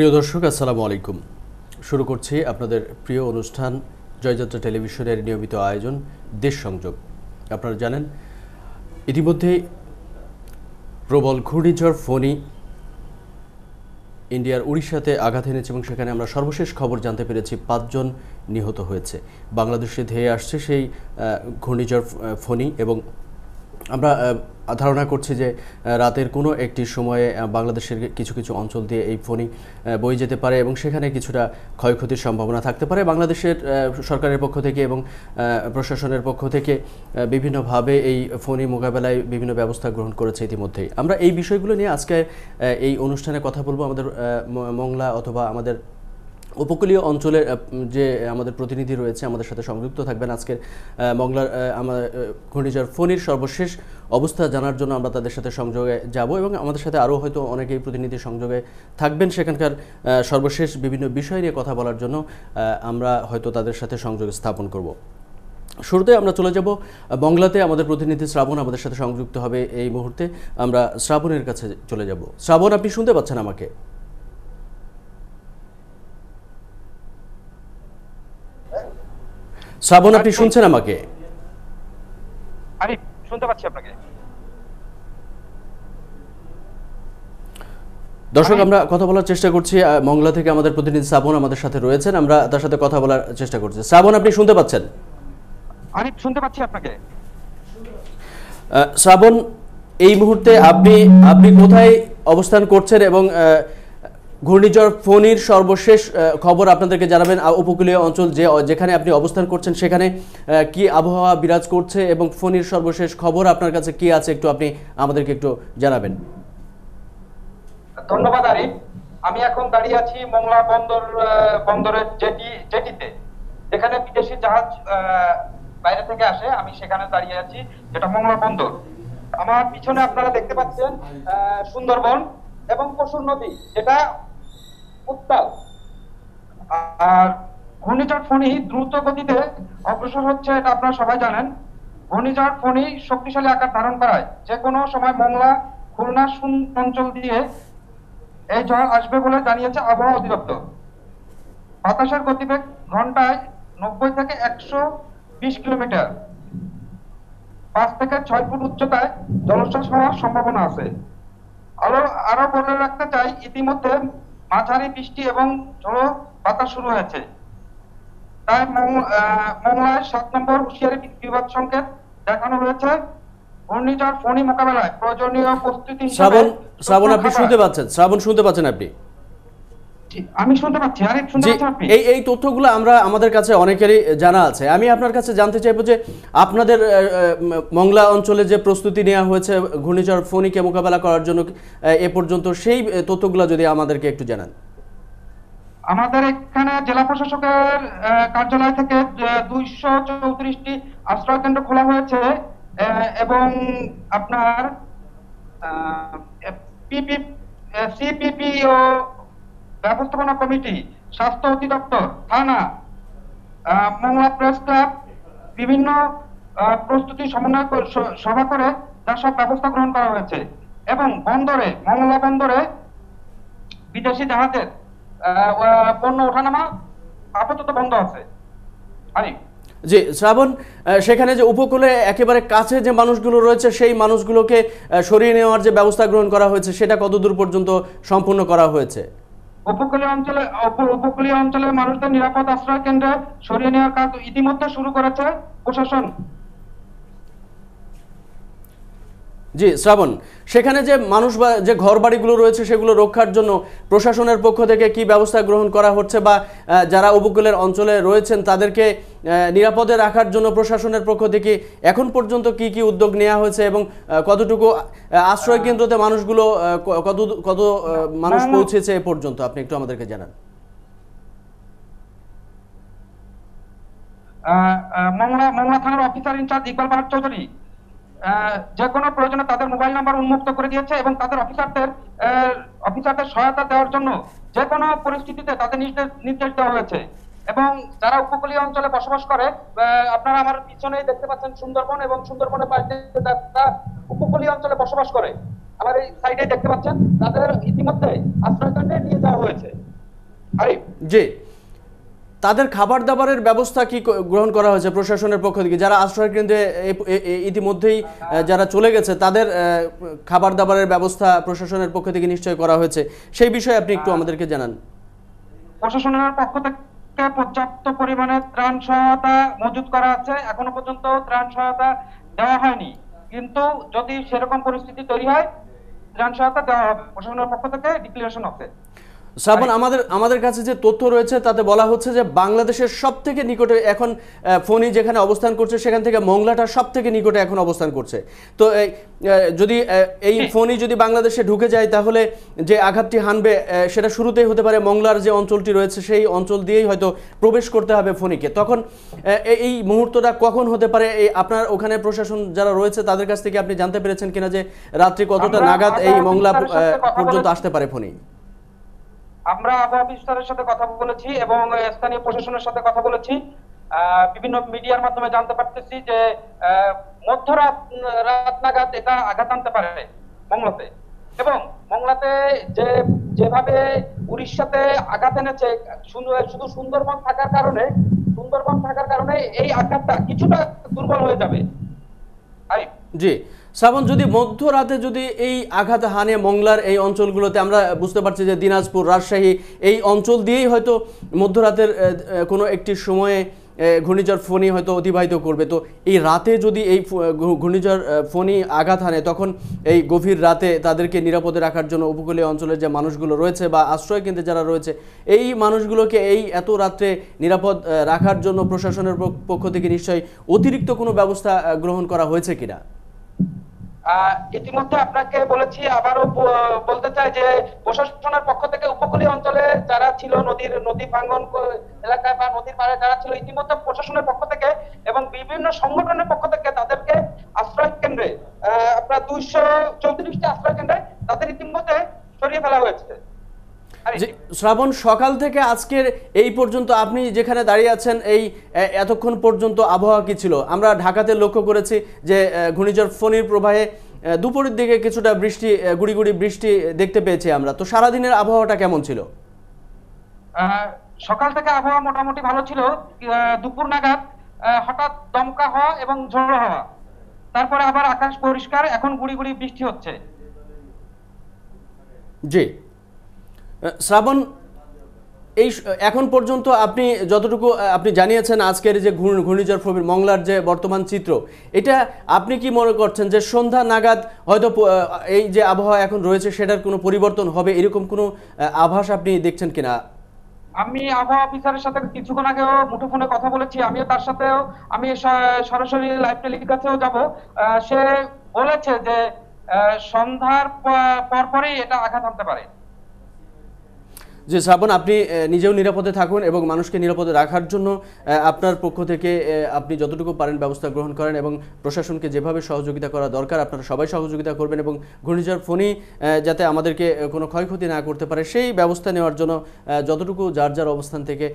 প্রিয় দর্শক আসসালামু আলাইকুম শুরু করছি আপনাদের প্রিয় অনুষ্ঠান জয়যাত্রা টেলিভিশনের নিয়মিত আয়োজন দেশ সংযোগ আপনারা জানেন ইতিমধ্যে প্রবল ঘূর্ণিঝড় ফণি ইন্ডিয়ার উড়িষ্যাতে আঘাত এনেছে এবং সেখানে আমরা সর্বশেষ খবর জানতে পেরেছি পাঁচজন নিহত হয়েছে বাংলাদেশে ধেয়ে আসছে সেই ঘূর্ণিঝড় ফণি এবং আমরা ধারণা করছি যে রাতের কোনো একটি সময়ে বাংলাদেশের কিছু কিছু অঞ্চল দিয়ে এই ফোনি বয়ে যেতে পারে এবং সেখানে কিছুটা ক্ষয়ক্ষতির সম্ভাবনা থাকতে পারে বাংলাদেশের সরকারের পক্ষ থেকে এবং প্রশাসনের পক্ষ থেকে বিভিন্নভাবে এই ফোনি মোকাবেলায় বিভিন্ন ব্যবস্থা গ্রহণ করেছে ইতিমধ্যেই আমরা এই বিষয়গুলো নিয়ে আজকে এই অনুষ্ঠানে কথা বলবো আমাদের মংলা অথবা আমাদের উপকূলীয় অঞ্চলের যে আমাদের প্রতিনিধি রয়েছে আমাদের সাথে সংযুক্ত থাকবেন আজকের মংলার আমাদের ঘূর্ণিঝড় ফণির সর্বশেষ অবস্থা জানার জন্য আমরা তাদের সাথে সংযোগে যাব এবং আমাদের সাথে আরও হয়তো অনেকেই প্রতিনিধি সংযোগে থাকবেন সেখানকার সর্বশেষ বিভিন্ন বিষয় নিয়ে কথা বলার জন্য আমরা হয়তো তাদের সাথে সংযোগ স্থাপন করব শুরুতে আমরা চলে যাব বাংলাতে আমাদের প্রতিনিধি শ্রাবণ আমাদের সাথে সংযুক্ত হবে এই মুহূর্তে আমরা শ্রাবণের কাছে চলে যাব শ্রাবণ আপনি শুনতে পাচ্ছেন আমাকে শ্রাবণ আপনি আচ্ছা। শুনছেন আমাকে দর্শক আমরা কথা বলার চেষ্টা করছি মংলা থেকে আমাদের প্রতিনিধি শ্রাবণ আমাদের সাথে রয়েছেন আমরা তার সাথে কথা বলার চেষ্টা করছি শ্রাবণ আপনি শুনতে পাচ্ছেন শুনতে পাচ্ছি আপনাকে শ্রাবণ এই মুহূর্তে আপনি আপনি কোথায় অবস্থান করছেন এবং ঘূর্ণিঝড় ফণির সর্বশেষ খবর আপনাদেরকে জানাবেন উপকূলীয় অঞ্চল যে যেখানে আপনি অবস্থান করছেন সেখানে কি আবহাওয়া বিরাজ করছে এবং ফণির সর্বশেষ খবর আপনার কাছে কি আছে একটু আপনি আমাদেরকে একটু জানাবেন ধন্যবাদ আরিফ আমি এখন দাঁড়িয়ে আছি মংলা বন্দর বন্দরের জেটি জেটিতে এখানে বিদেশি জাহাজ বাইরে থেকে আসে আমি সেখানে দাঁড়িয়ে আছি যেটা মংলা বন্দর আমার পিছনে আপনারা দেখতে পাচ্ছেন সুন্দরবন এবং পশুর নদী যেটা উত্তাল আর ঘূর্ণিঝড় ফণি দ্রুত গতিতে অগ্রসর হচ্ছে এটা আপনারা সবাই জানেন ঘূর্ণিঝড় ফণি শক্তিশালী আকার ধারণ করায় যে কোনো সময় মংলা খুলনা অঞ্চল দিয়ে এই ঝড় আসবে বলে জানিয়েছে আবহাওয়া অধিদপ্তর বাতাসের গতিবেগ ঘন্টায় নব্বই থেকে একশো বিশ কিলোমিটার পাঁচ থেকে ছয় ফুট উচ্চতায় জলোচ্ছ্বাস হওয়ার সম্ভাবনা আছে আরো আরো বলে রাখতে চাই ইতিমধ্যে মাঝারি বৃষ্টি এবং ঝোড়ো বাতাস শুরু হয়েছে তাই মংলায় সাত নম্বর হুশিয়ারি বিভাগ সংকেত দেখানো হয়েছে ঘূর্ণিঝড় ফণি মোকাবেলায় প্রয়োজনীয় প্রস্তুতি শ্রাবণ শ্রাবণ আপনি শুনতে পাচ্ছেন শ্রাবণ শুনতে পাচ্ছেন আপনি এই তথ্যগুলো আমরা আমাদের কাছে অনেকেরই জানা আছে আমি আপনার কাছে জানতে চাইবো যে আপনাদের মংলা অঞ্চলে যে প্রস্তুতি নেওয়া হয়েছে ঘূর্ণিঝড় ফণিকে মোকাবেলা করার জন্য এ পর্যন্ত সেই তথ্যগুলো যদি আমাদেরকে একটু জানান আমাদের এখানে জেলা প্রশাসকের কার্যালয় থেকে দুইশো চৌত্রিশটি আশ্রয় কেন্দ্র খোলা হয়েছে এবং আপনার সিপিপিও ব্যবস্থাপনা কমিটি স্বাস্থ্য অধিদপ্তর থানা মোংলা প্রেস ক্লাব বিভিন্ন প্রস্তুতি সমন্বয় সভা করে তার সব ব্যবস্থা গ্রহণ করা হয়েছে এবং বন্দরে মোংলা বন্দরে বিদেশি জাহাজের পণ্য ওঠানামা আপাতত বন্ধ আছে আরে জি শ্রাবণ সেখানে যে উপকূলে একেবারে কাছে যে মানুষগুলো রয়েছে সেই মানুষগুলোকে সরিয়ে নেওয়ার যে ব্যবস্থা গ্রহণ করা হয়েছে সেটা কতদূর পর্যন্ত সম্পূর্ণ করা হয়েছে উপকূলীয় অঞ্চলে উপকূলীয় অঞ্চলের মানুষদের নিরাপদ আশ্রয় কেন্দ্রে সরিয়ে নেওয়ার কাজ ইতিমধ্যে শুরু করেছে প্রশাসন জি শ্রাবণ সেখানে যে মানুষ বা যে ঘর বাড়িগুলো রয়েছে সেগুলো রক্ষার জন্য প্রশাসনের পক্ষ থেকে কি ব্যবস্থা গ্রহণ করা হচ্ছে বা যারা উপকূলের অঞ্চলে রয়েছেন তাদেরকে নিরাপদে রাখার জন্য প্রশাসনের পক্ষ থেকে এখন পর্যন্ত কি কি উদ্যোগ নেওয়া হয়েছে এবং কতটুকু আশ্রয় কেন্দ্রতে মানুষগুলো কত কত মানুষ পৌঁছেছে এ পর্যন্ত আপনি একটু আমাদেরকে জানান মংলা মংলা থানার অফিসার ইনচার্জ ইকবাল বাহার চৌধুরী যে কোনো প্রয়োজনে তাদের মোবাইল নাম্বার উন্মুক্ত করে দিয়েছে এবং তাদের অফিসারদের অফিসারদের সহায়তা দেওয়ার জন্য যে কোনো পরিস্থিতিতে তাদের নির্দেশ দেওয়া হয়েছে এবং যারা উপকূলীয় অঞ্চলে বসবাস করে আপনারা আমার পিছনেই দেখতে পাচ্ছেন সুন্দরবন এবং সুন্দরবনের পাশে উপকূলীয় অঞ্চলে বসবাস করে আমার এই সাইডে দেখতে পাচ্ছেন তাদের ইতিমধ্যে আশ্রয়কাণ্ডে নিয়ে যাওয়া হয়েছে আরে জি তাদের খাবার দাবারের ব্যবস্থা কি গ্রহণ করা হয়েছে প্রশাসনের পক্ষ থেকে যারা আশ্রয় কেন্দ্রে ইতিমধ্যেই যারা চলে গেছে তাদের খাবার দাবারের ব্যবস্থা প্রশাসনের পক্ষ থেকে নিশ্চয় করা হয়েছে সেই বিষয়ে আপনি একটু আমাদেরকে জানান প্রশাসনের পক্ষ থেকে পর্যাপ্ত পরিমাণে ত্রাণ সহায়তা মজুদ করা আছে এখনো পর্যন্ত ত্রাণ সহায়তা দেওয়া হয়নি কিন্তু যদি সেরকম পরিস্থিতি তৈরি হয় ত্রাণ সহায়তা দেওয়া হবে প্রশাসনের পক্ষ থেকে ডিক্লারেশন আছে সাবন আমাদের আমাদের কাছে যে তথ্য রয়েছে তাতে বলা হচ্ছে যে বাংলাদেশের সব থেকে নিকটে এখন ফোনি যেখানে অবস্থান করছে সেখান থেকে মংলাটা সব থেকে নিকটে এখন অবস্থান করছে তো যদি এই হ্যাঁ। ফোনই যদি বাংলাদেশে ঢুকে যায় তাহলে যে আঘাতটি হানবে সেটা শুরুতেই হতে পারে মংলার যে অঞ্চলটি রয়েছে সেই অঞ্চল দিয়েই হয়তো প্রবেশ করতে হবে ফোনিকে তখন এই মুহূর্তটা কখন হতে পারে এই আপনার ওখানে প্রশাসন যারা রয়েছে তাদের কাছ থেকে আপনি জানতে পেরেছেন কিনা যে রাত্রি কতটা নাগাদ এই মংলা পর্যন্ত আসতে পারে ফোনি আমরা আবহাওয়া বিস্তারের সাথে কথা বলেছি এবং স্থানীয় প্রশাসনের সাথে কথা বলেছি বিভিন্ন মিডিয়ার মাধ্যমে জানতে পারতেছি যে মধ্যরাত রাত নাগাদ এটা আঘাত আনতে পারে মংলাতে এবং মংলাতে যে যেভাবে উড়িষ্যাতে আঘাত এনেছে শুধু সুন্দরবন থাকার কারণে সুন্দরবন থাকার কারণে এই আঘাতটা কিছুটা দুর্বল হয়ে যাবে জি শ্রাবণ যদি মধ্যরাতে যদি এই আঘাত হানে মংলার এই অঞ্চলগুলোতে আমরা বুঝতে পারছি যে দিনাজপুর রাজশাহী এই অঞ্চল দিয়েই হয়তো মধ্যরাতের কোনো একটি সময়ে ঘূর্ণিঝড় ফোনি হয়তো অতিবাহিত করবে তো এই রাতে যদি এই ঘূর্ণিঝড় ফোনি আঘাত হানে তখন এই গভীর রাতে তাদেরকে নিরাপদে রাখার জন্য উপকূলীয় অঞ্চলের যে মানুষগুলো রয়েছে বা আশ্রয় কেন্দ্রে যারা রয়েছে এই মানুষগুলোকে এই এত রাত্রে নিরাপদ রাখার জন্য প্রশাসনের পক্ষ থেকে নিশ্চয়ই অতিরিক্ত কোনো ব্যবস্থা গ্রহণ করা হয়েছে কিনা ইতিমধ্যে আপনাকে বলেছি আবারও বলতে চাই যে প্রশাসনের পক্ষ থেকে উপকূলীয় অঞ্চলে যারা ছিল নদীর নদী ভাঙ্গন এলাকায় বা নদীর পাড়ে যারা ছিল ইতিমধ্যে প্রশাসনের পক্ষ থেকে এবং বিভিন্ন সংগঠনের পক্ষ থেকে তাদেরকে আশ্রয় কেন্দ্রে আপনার দুইশো চৌত্রিশটি আশ্রয় কেন্দ্রে তাদের ইতিমধ্যে সরিয়ে ফেলা হয়েছে শ্রাবণ সকাল থেকে আজকের এই পর্যন্ত আপনি যেখানে দাঁড়িয়ে আছেন এই এতক্ষণ পর্যন্ত আবহাওয়া কি ছিল আমরা ঢাকাতে লক্ষ্য করেছি যে ঘূর্ণিঝড় ফণির প্রবাহে দুপুরের দিকে কিছুটা বৃষ্টি গুড়ি গুড়ি বৃষ্টি দেখতে পেয়েছি আমরা তো সারাদিনের আবহাওয়াটা কেমন ছিল সকাল থেকে আবহাওয়া মোটামুটি ভালো ছিল দুপুর নাগাদ হঠাৎ দমকা হওয়া এবং ঝোড়ো হওয়া তারপরে আবার আকাশ পরিষ্কার এখন গুড়ি গুড়ি বৃষ্টি হচ্ছে জি শ্রাবণ এই এখন পর্যন্ত আপনি যতটুকু আপনি জানিয়েছেন আজকের যে ঘূর্ণিঝড় প্রবীর মংলার যে বর্তমান চিত্র এটা আপনি কি মনে করছেন যে সন্ধ্যা নাগাদ হয়তো এই যে আবহাওয়া এখন রয়েছে সেটার কোনো পরিবর্তন হবে এরকম কোনো আভাস আপনি দেখছেন কিনা আমি আবহাওয়া অফিসারের সাথে কিছুক্ষণ আগেও মুঠোফোনে কথা বলেছি আমিও তার সাথেও আমি সরাসরি লাইভ টেলিকাছেও যাব সে বলেছে যে সন্ধ্যার পরপরই এটা আঘাত আনতে পারে যে শ্রাবণ আপনি নিজেও নিরাপদে থাকুন এবং মানুষকে নিরাপদে রাখার জন্য আপনার পক্ষ থেকে আপনি যতটুকু পারেন ব্যবস্থা গ্রহণ করেন এবং প্রশাসনকে যেভাবে সহযোগিতা করা দরকার আপনারা সবাই সহযোগিতা করবেন এবং ঘূর্ণিঝড় ফোনই যাতে আমাদেরকে কোনো ক্ষয়ক্ষতি না করতে পারে সেই ব্যবস্থা নেওয়ার জন্য যতটুকু যার যার অবস্থান থেকে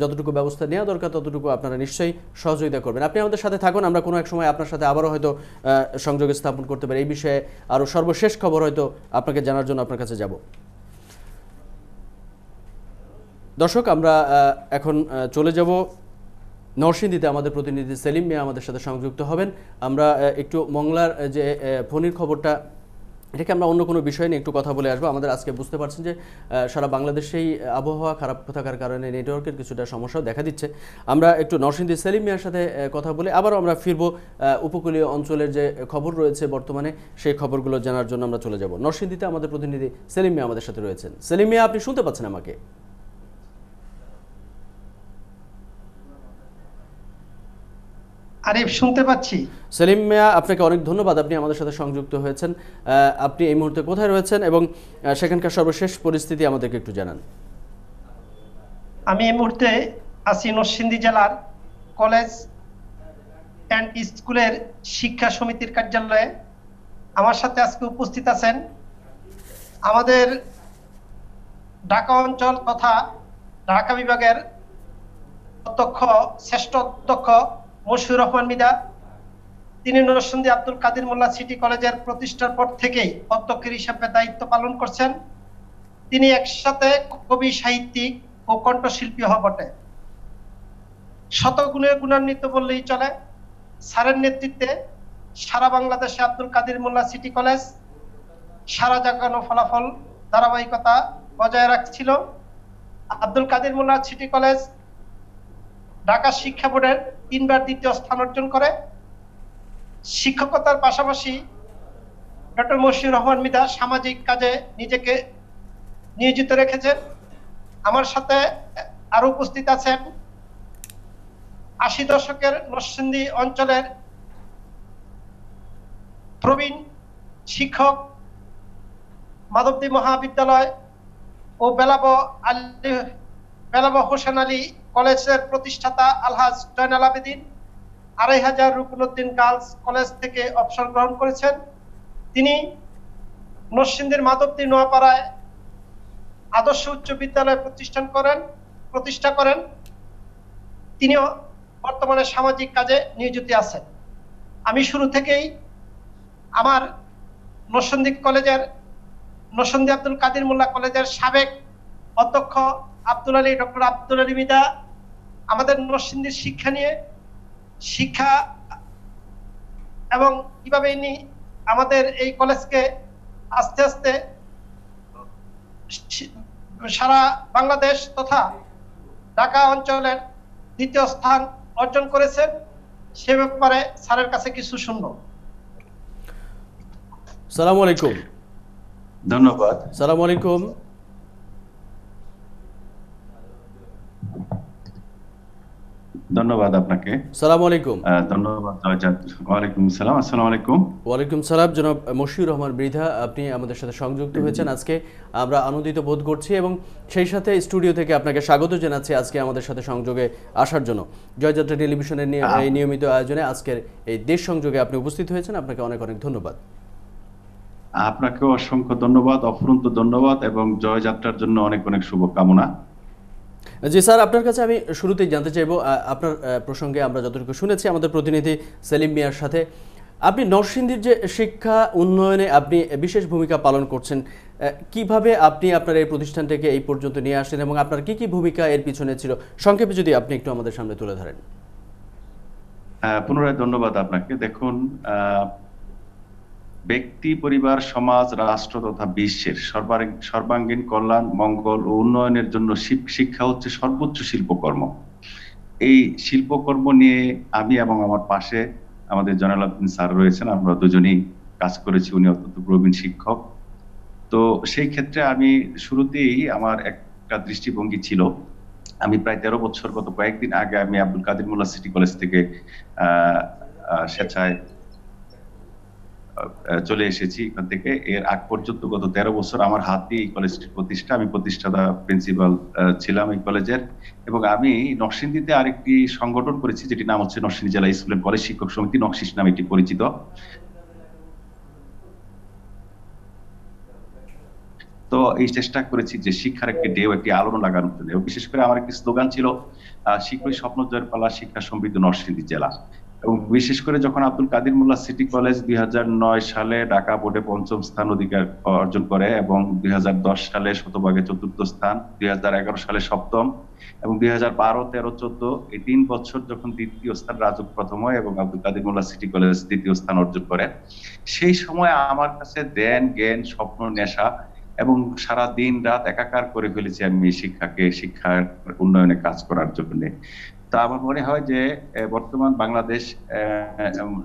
যতটুকু ব্যবস্থা নেওয়া দরকার ততটুকু আপনারা নিশ্চয়ই সহযোগিতা করবেন আপনি আমাদের সাথে থাকুন আমরা কোনো এক সময় আপনার সাথে আবারও হয়তো সংযোগ স্থাপন করতে পারি এই বিষয়ে আরও সর্বশেষ খবর হয়তো আপনাকে জানার জন্য আপনার কাছে যাব দর্শক আমরা এখন চলে যাব নরসিংদীতে আমাদের প্রতিনিধি সেলিম মিয়া আমাদের সাথে সংযুক্ত হবেন আমরা একটু মংলার যে ফোনির খবরটা এটাকে আমরা অন্য কোনো বিষয় নিয়ে একটু কথা বলে আসবো আমাদের আজকে বুঝতে পারছেন যে সারা বাংলাদেশেই আবহাওয়া খারাপ থাকার কারণে নেটওয়ার্কের কিছুটা সমস্যা দেখা দিচ্ছে আমরা একটু নরসিংদী সেলিম মিয়ার সাথে কথা বলে আবারও আমরা ফিরব উপকূলীয় অঞ্চলের যে খবর রয়েছে বর্তমানে সেই খবরগুলো জানার জন্য আমরা চলে যাব নরসিংদীতে আমাদের প্রতিনিধি সেলিম মিয়া আমাদের সাথে রয়েছেন সেলিম মিয়া আপনি শুনতে পাচ্ছেন আমাকে আরেফ শুনতে পাচ্ছি সেলিম মিয়া আপনাকে অনেক ধন্যবাদ আপনি আমাদের সাথে সংযুক্ত হয়েছেন আপনি এই মুহূর্তে কোথায় রয়েছেন এবং সেখানকার সর্বশেষ পরিস্থিতি আমাদেরকে একটু জানান আমি এই মুহূর্তে আছি নরসিংদী জেলার কলেজ অ্যান্ড স্কুলের শিক্ষা সমিতির কার্যালয়ে আমার সাথে আজকে উপস্থিত আছেন আমাদের ঢাকা অঞ্চল তথা ঢাকা বিভাগের অধ্যক্ষ শ্রেষ্ঠ অধ্যক্ষ মশিউর রহমান মিদা তিনি নরসন্দী আব্দুল কাদির মোল্লা সিটি কলেজের প্রতিষ্ঠার পর থেকেই অধ্যক্ষের হিসাবে দায়িত্ব পালন করছেন তিনি একসাথে কবি সাহিত্যিক ও কণ্ঠশিল্পী বটে শতগুণে গুণান্বিত বললেই চলে স্যারের নেতৃত্বে সারা বাংলাদেশে আব্দুল কাদির মোল্লা সিটি কলেজ সারা জাগানো ফলাফল ধারাবাহিকতা বজায় রাখছিল আব্দুল কাদির মোল্লা সিটি কলেজ ঢাকা শিক্ষা বোর্ডের তিনবার দ্বিতীয় স্থান অর্জন করে শিক্ষকতার পাশাপাশি ডক্টর মশিউর রহমান মিধা সামাজিক কাজে নিজেকে নিয়োজিত রেখেছেন আমার সাথে আরো উপস্থিত আছেন আশি দশকের নসিন্দি অঞ্চলের প্রবীণ শিক্ষক মাধবদী মহাবিদ্যালয় ও বেলাব আলী বেলাব হোসেন আলী কলেজের প্রতিষ্ঠাতা আলহাজ জয়নাল আবেদিন আড়াই হাজার রুকনুদ্দিন গার্লস কলেজ থেকে অবসর গ্রহণ করেছেন তিনি নরসিংদীর মাধবদী নোয়াপাড়ায় আদর্শ উচ্চ বিদ্যালয় প্রতিষ্ঠান করেন প্রতিষ্ঠা করেন তিনিও বর্তমানে সামাজিক কাজে নিয়োজিত আছেন আমি শুরু থেকেই আমার নরসন্দী কলেজের নসন্দি আব্দুল কাদির মোল্লা কলেজের সাবেক অধ্যক্ষ আব্দুল আলী ডক্টর আব্দুল আলী মিদা আমাদের নরসিংদীর শিক্ষা নিয়ে শিক্ষা এবং কিভাবে ইনি আমাদের এই কলেজকে আস্তে আস্তে সারা বাংলাদেশ তথা ঢাকা অঞ্চলের দ্বিতীয় স্থান অর্জন করেছেন সে ব্যাপারে স্যারের কাছে কিছু শুনব সালাম আলাইকুম ধন্যবাদ সালাম আলাইকুম ধন্যবাদ আপনাকে সালাম আলাইকুম ধন্যবাদ ওয়ালাইকুম সালাম আসসালামু আলাইকুম ওয়ালাইকুম সালাম জনাব মশিউর রহমান বৃধা আপনি আমাদের সাথে সংযুক্ত হয়েছেন আজকে আমরা আনন্দিত বোধ করছি এবং সেই সাথে স্টুডিও থেকে আপনাকে স্বাগত জানাচ্ছি আজকে আমাদের সাথে সংযোগে আসার জন্য জয়যাত্রা টেলিভিশনের এই নিয়মিত আয়োজনে আজকের এই দেশ সংযোগে আপনি উপস্থিত হয়েছেন আপনাকে অনেক অনেক ধন্যবাদ আপনাকেও অসংখ্য ধন্যবাদ অফুরন্ত ধন্যবাদ এবং জয়যাত্রার জন্য অনেক অনেক শুভকামনা জি স্যার আপনার কাছে আমি শুরুতেই জানতে চাইব আপনার প্রসঙ্গে আমরা যতটুকু শুনেছি আমাদের প্রতিনিধি সেলিম মিয়ার সাথে আপনি নরসিংদীর যে শিক্ষা উন্নয়নে আপনি বিশেষ ভূমিকা পালন করছেন কিভাবে আপনি আপনার এই প্রতিষ্ঠানটাকে এই পর্যন্ত নিয়ে আসেন এবং আপনার কি কি ভূমিকা এর পিছনে ছিল সংক্ষেপে যদি আপনি একটু আমাদের সামনে তুলে ধরেন পুনরায় ধন্যবাদ আপনাকে দেখুন ব্যক্তি পরিবার সমাজ রাষ্ট্র তথা বিশ্বের সর্বাঙ্গীন কল্যাণ মঙ্গল ও উন্নয়নের জন্য শিক্ষা হচ্ছে সর্বোচ্চ শিল্পকর্ম এই শিল্পকর্ম নিয়ে আমি এবং আমার পাশে আমাদের জনাল উদ্দিন স্যার রয়েছেন আমরা দুজনেই কাজ করেছি উনি অত্যন্ত প্রবীণ শিক্ষক তো সেই ক্ষেত্রে আমি শুরুতেই আমার একটা দৃষ্টিভঙ্গি ছিল আমি প্রায় তেরো বছর গত কয়েকদিন আগে আমি আব্দুল কাদের মোল্লা সিটি কলেজ থেকে স্বেচ্ছায় চলে এসেছি এখান থেকে এর আগ পর্যন্ত গত তেরো বছর আমার হাতে এই কলেজটির প্রতিষ্ঠা আমি প্রতিষ্ঠাতা প্রিন্সিপাল ছিলাম এই কলেজের এবং আমি নরসিংদীতে আরেকটি সংগঠন করেছি যেটি নাম হচ্ছে নরসিংদী জেলা স্কুল এন্ড কলেজ শিক্ষক সমিতি নকশিস নামে এটি পরিচিত তো এই চেষ্টা করেছি যে শিক্ষার একটি ডেও একটি আলোড়ন লাগানোর জন্য বিশেষ করে আমার একটি স্লোগান ছিল শিক্ষক স্বপ্ন জয়ের পালা শিক্ষা সমৃদ্ধ নরসিংদী জেলা এবং বিশেষ করে যখন আব্দুল কাদির মোল্লা সিটি কলেজ দুই সালে ঢাকা বোর্ডে পঞ্চম স্থান অধিকার অর্জন করে এবং দুই সালে শতভাগে চতুর্থ স্থান দুই সালে সপ্তম এবং দুই হাজার বারো তেরো চোদ্দ এই তিন বছর যখন দ্বিতীয় স্থান রাজক প্রথম হয় এবং আব্দুল কাদির মোল্লা সিটি কলেজ দ্বিতীয় স্থান অর্জন করে সেই সময় আমার কাছে দেন জ্ঞান স্বপ্ন নেশা এবং সারা দিন রাত একাকার করে ফেলেছি আমি শিক্ষাকে শিক্ষার উন্নয়নে কাজ করার জন্য তা আমার মনে হয় যে বর্তমান বাংলাদেশ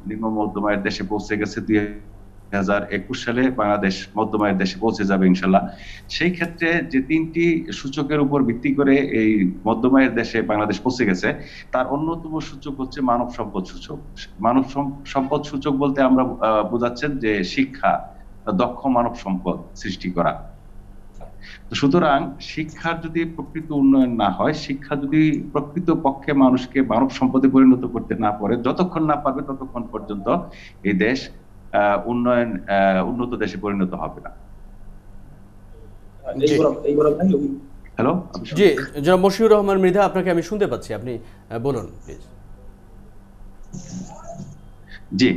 নিম্ন মধ্যমায়ের দেশে পৌঁছে গেছে দুই হাজার একুশ সালে বাংলাদেশ মধ্যমায়ের দেশে পৌঁছে যাবে ইনশাল্লাহ সেই ক্ষেত্রে যে তিনটি সূচকের উপর ভিত্তি করে এই মধ্যমায়ের দেশে বাংলাদেশ পৌঁছে গেছে তার অন্যতম সূচক হচ্ছে মানব সম্পদ সূচক মানব সম্পদ সূচক বলতে আমরা বোঝাচ্ছেন যে শিক্ষা দক্ষ মানব সম্পদ সৃষ্টি করা সুতরাং শিক্ষার যদি প্রকৃত উন্নয়ন না হয় শিক্ষা যদি প্রকৃত পক্ষে মানুষকে মানব সম্পদে পরিণত করতে না পারে যতক্ষণ না পারবে ততক্ষণ পর্যন্ত এই দেশ উন্নয়ন উন্নত দেশে পরিণত হবে না হ্যালো জি জনাব মশিউর রহমান মৃধা আপনাকে আমি শুনতে পাচ্ছি আপনি বলুন জি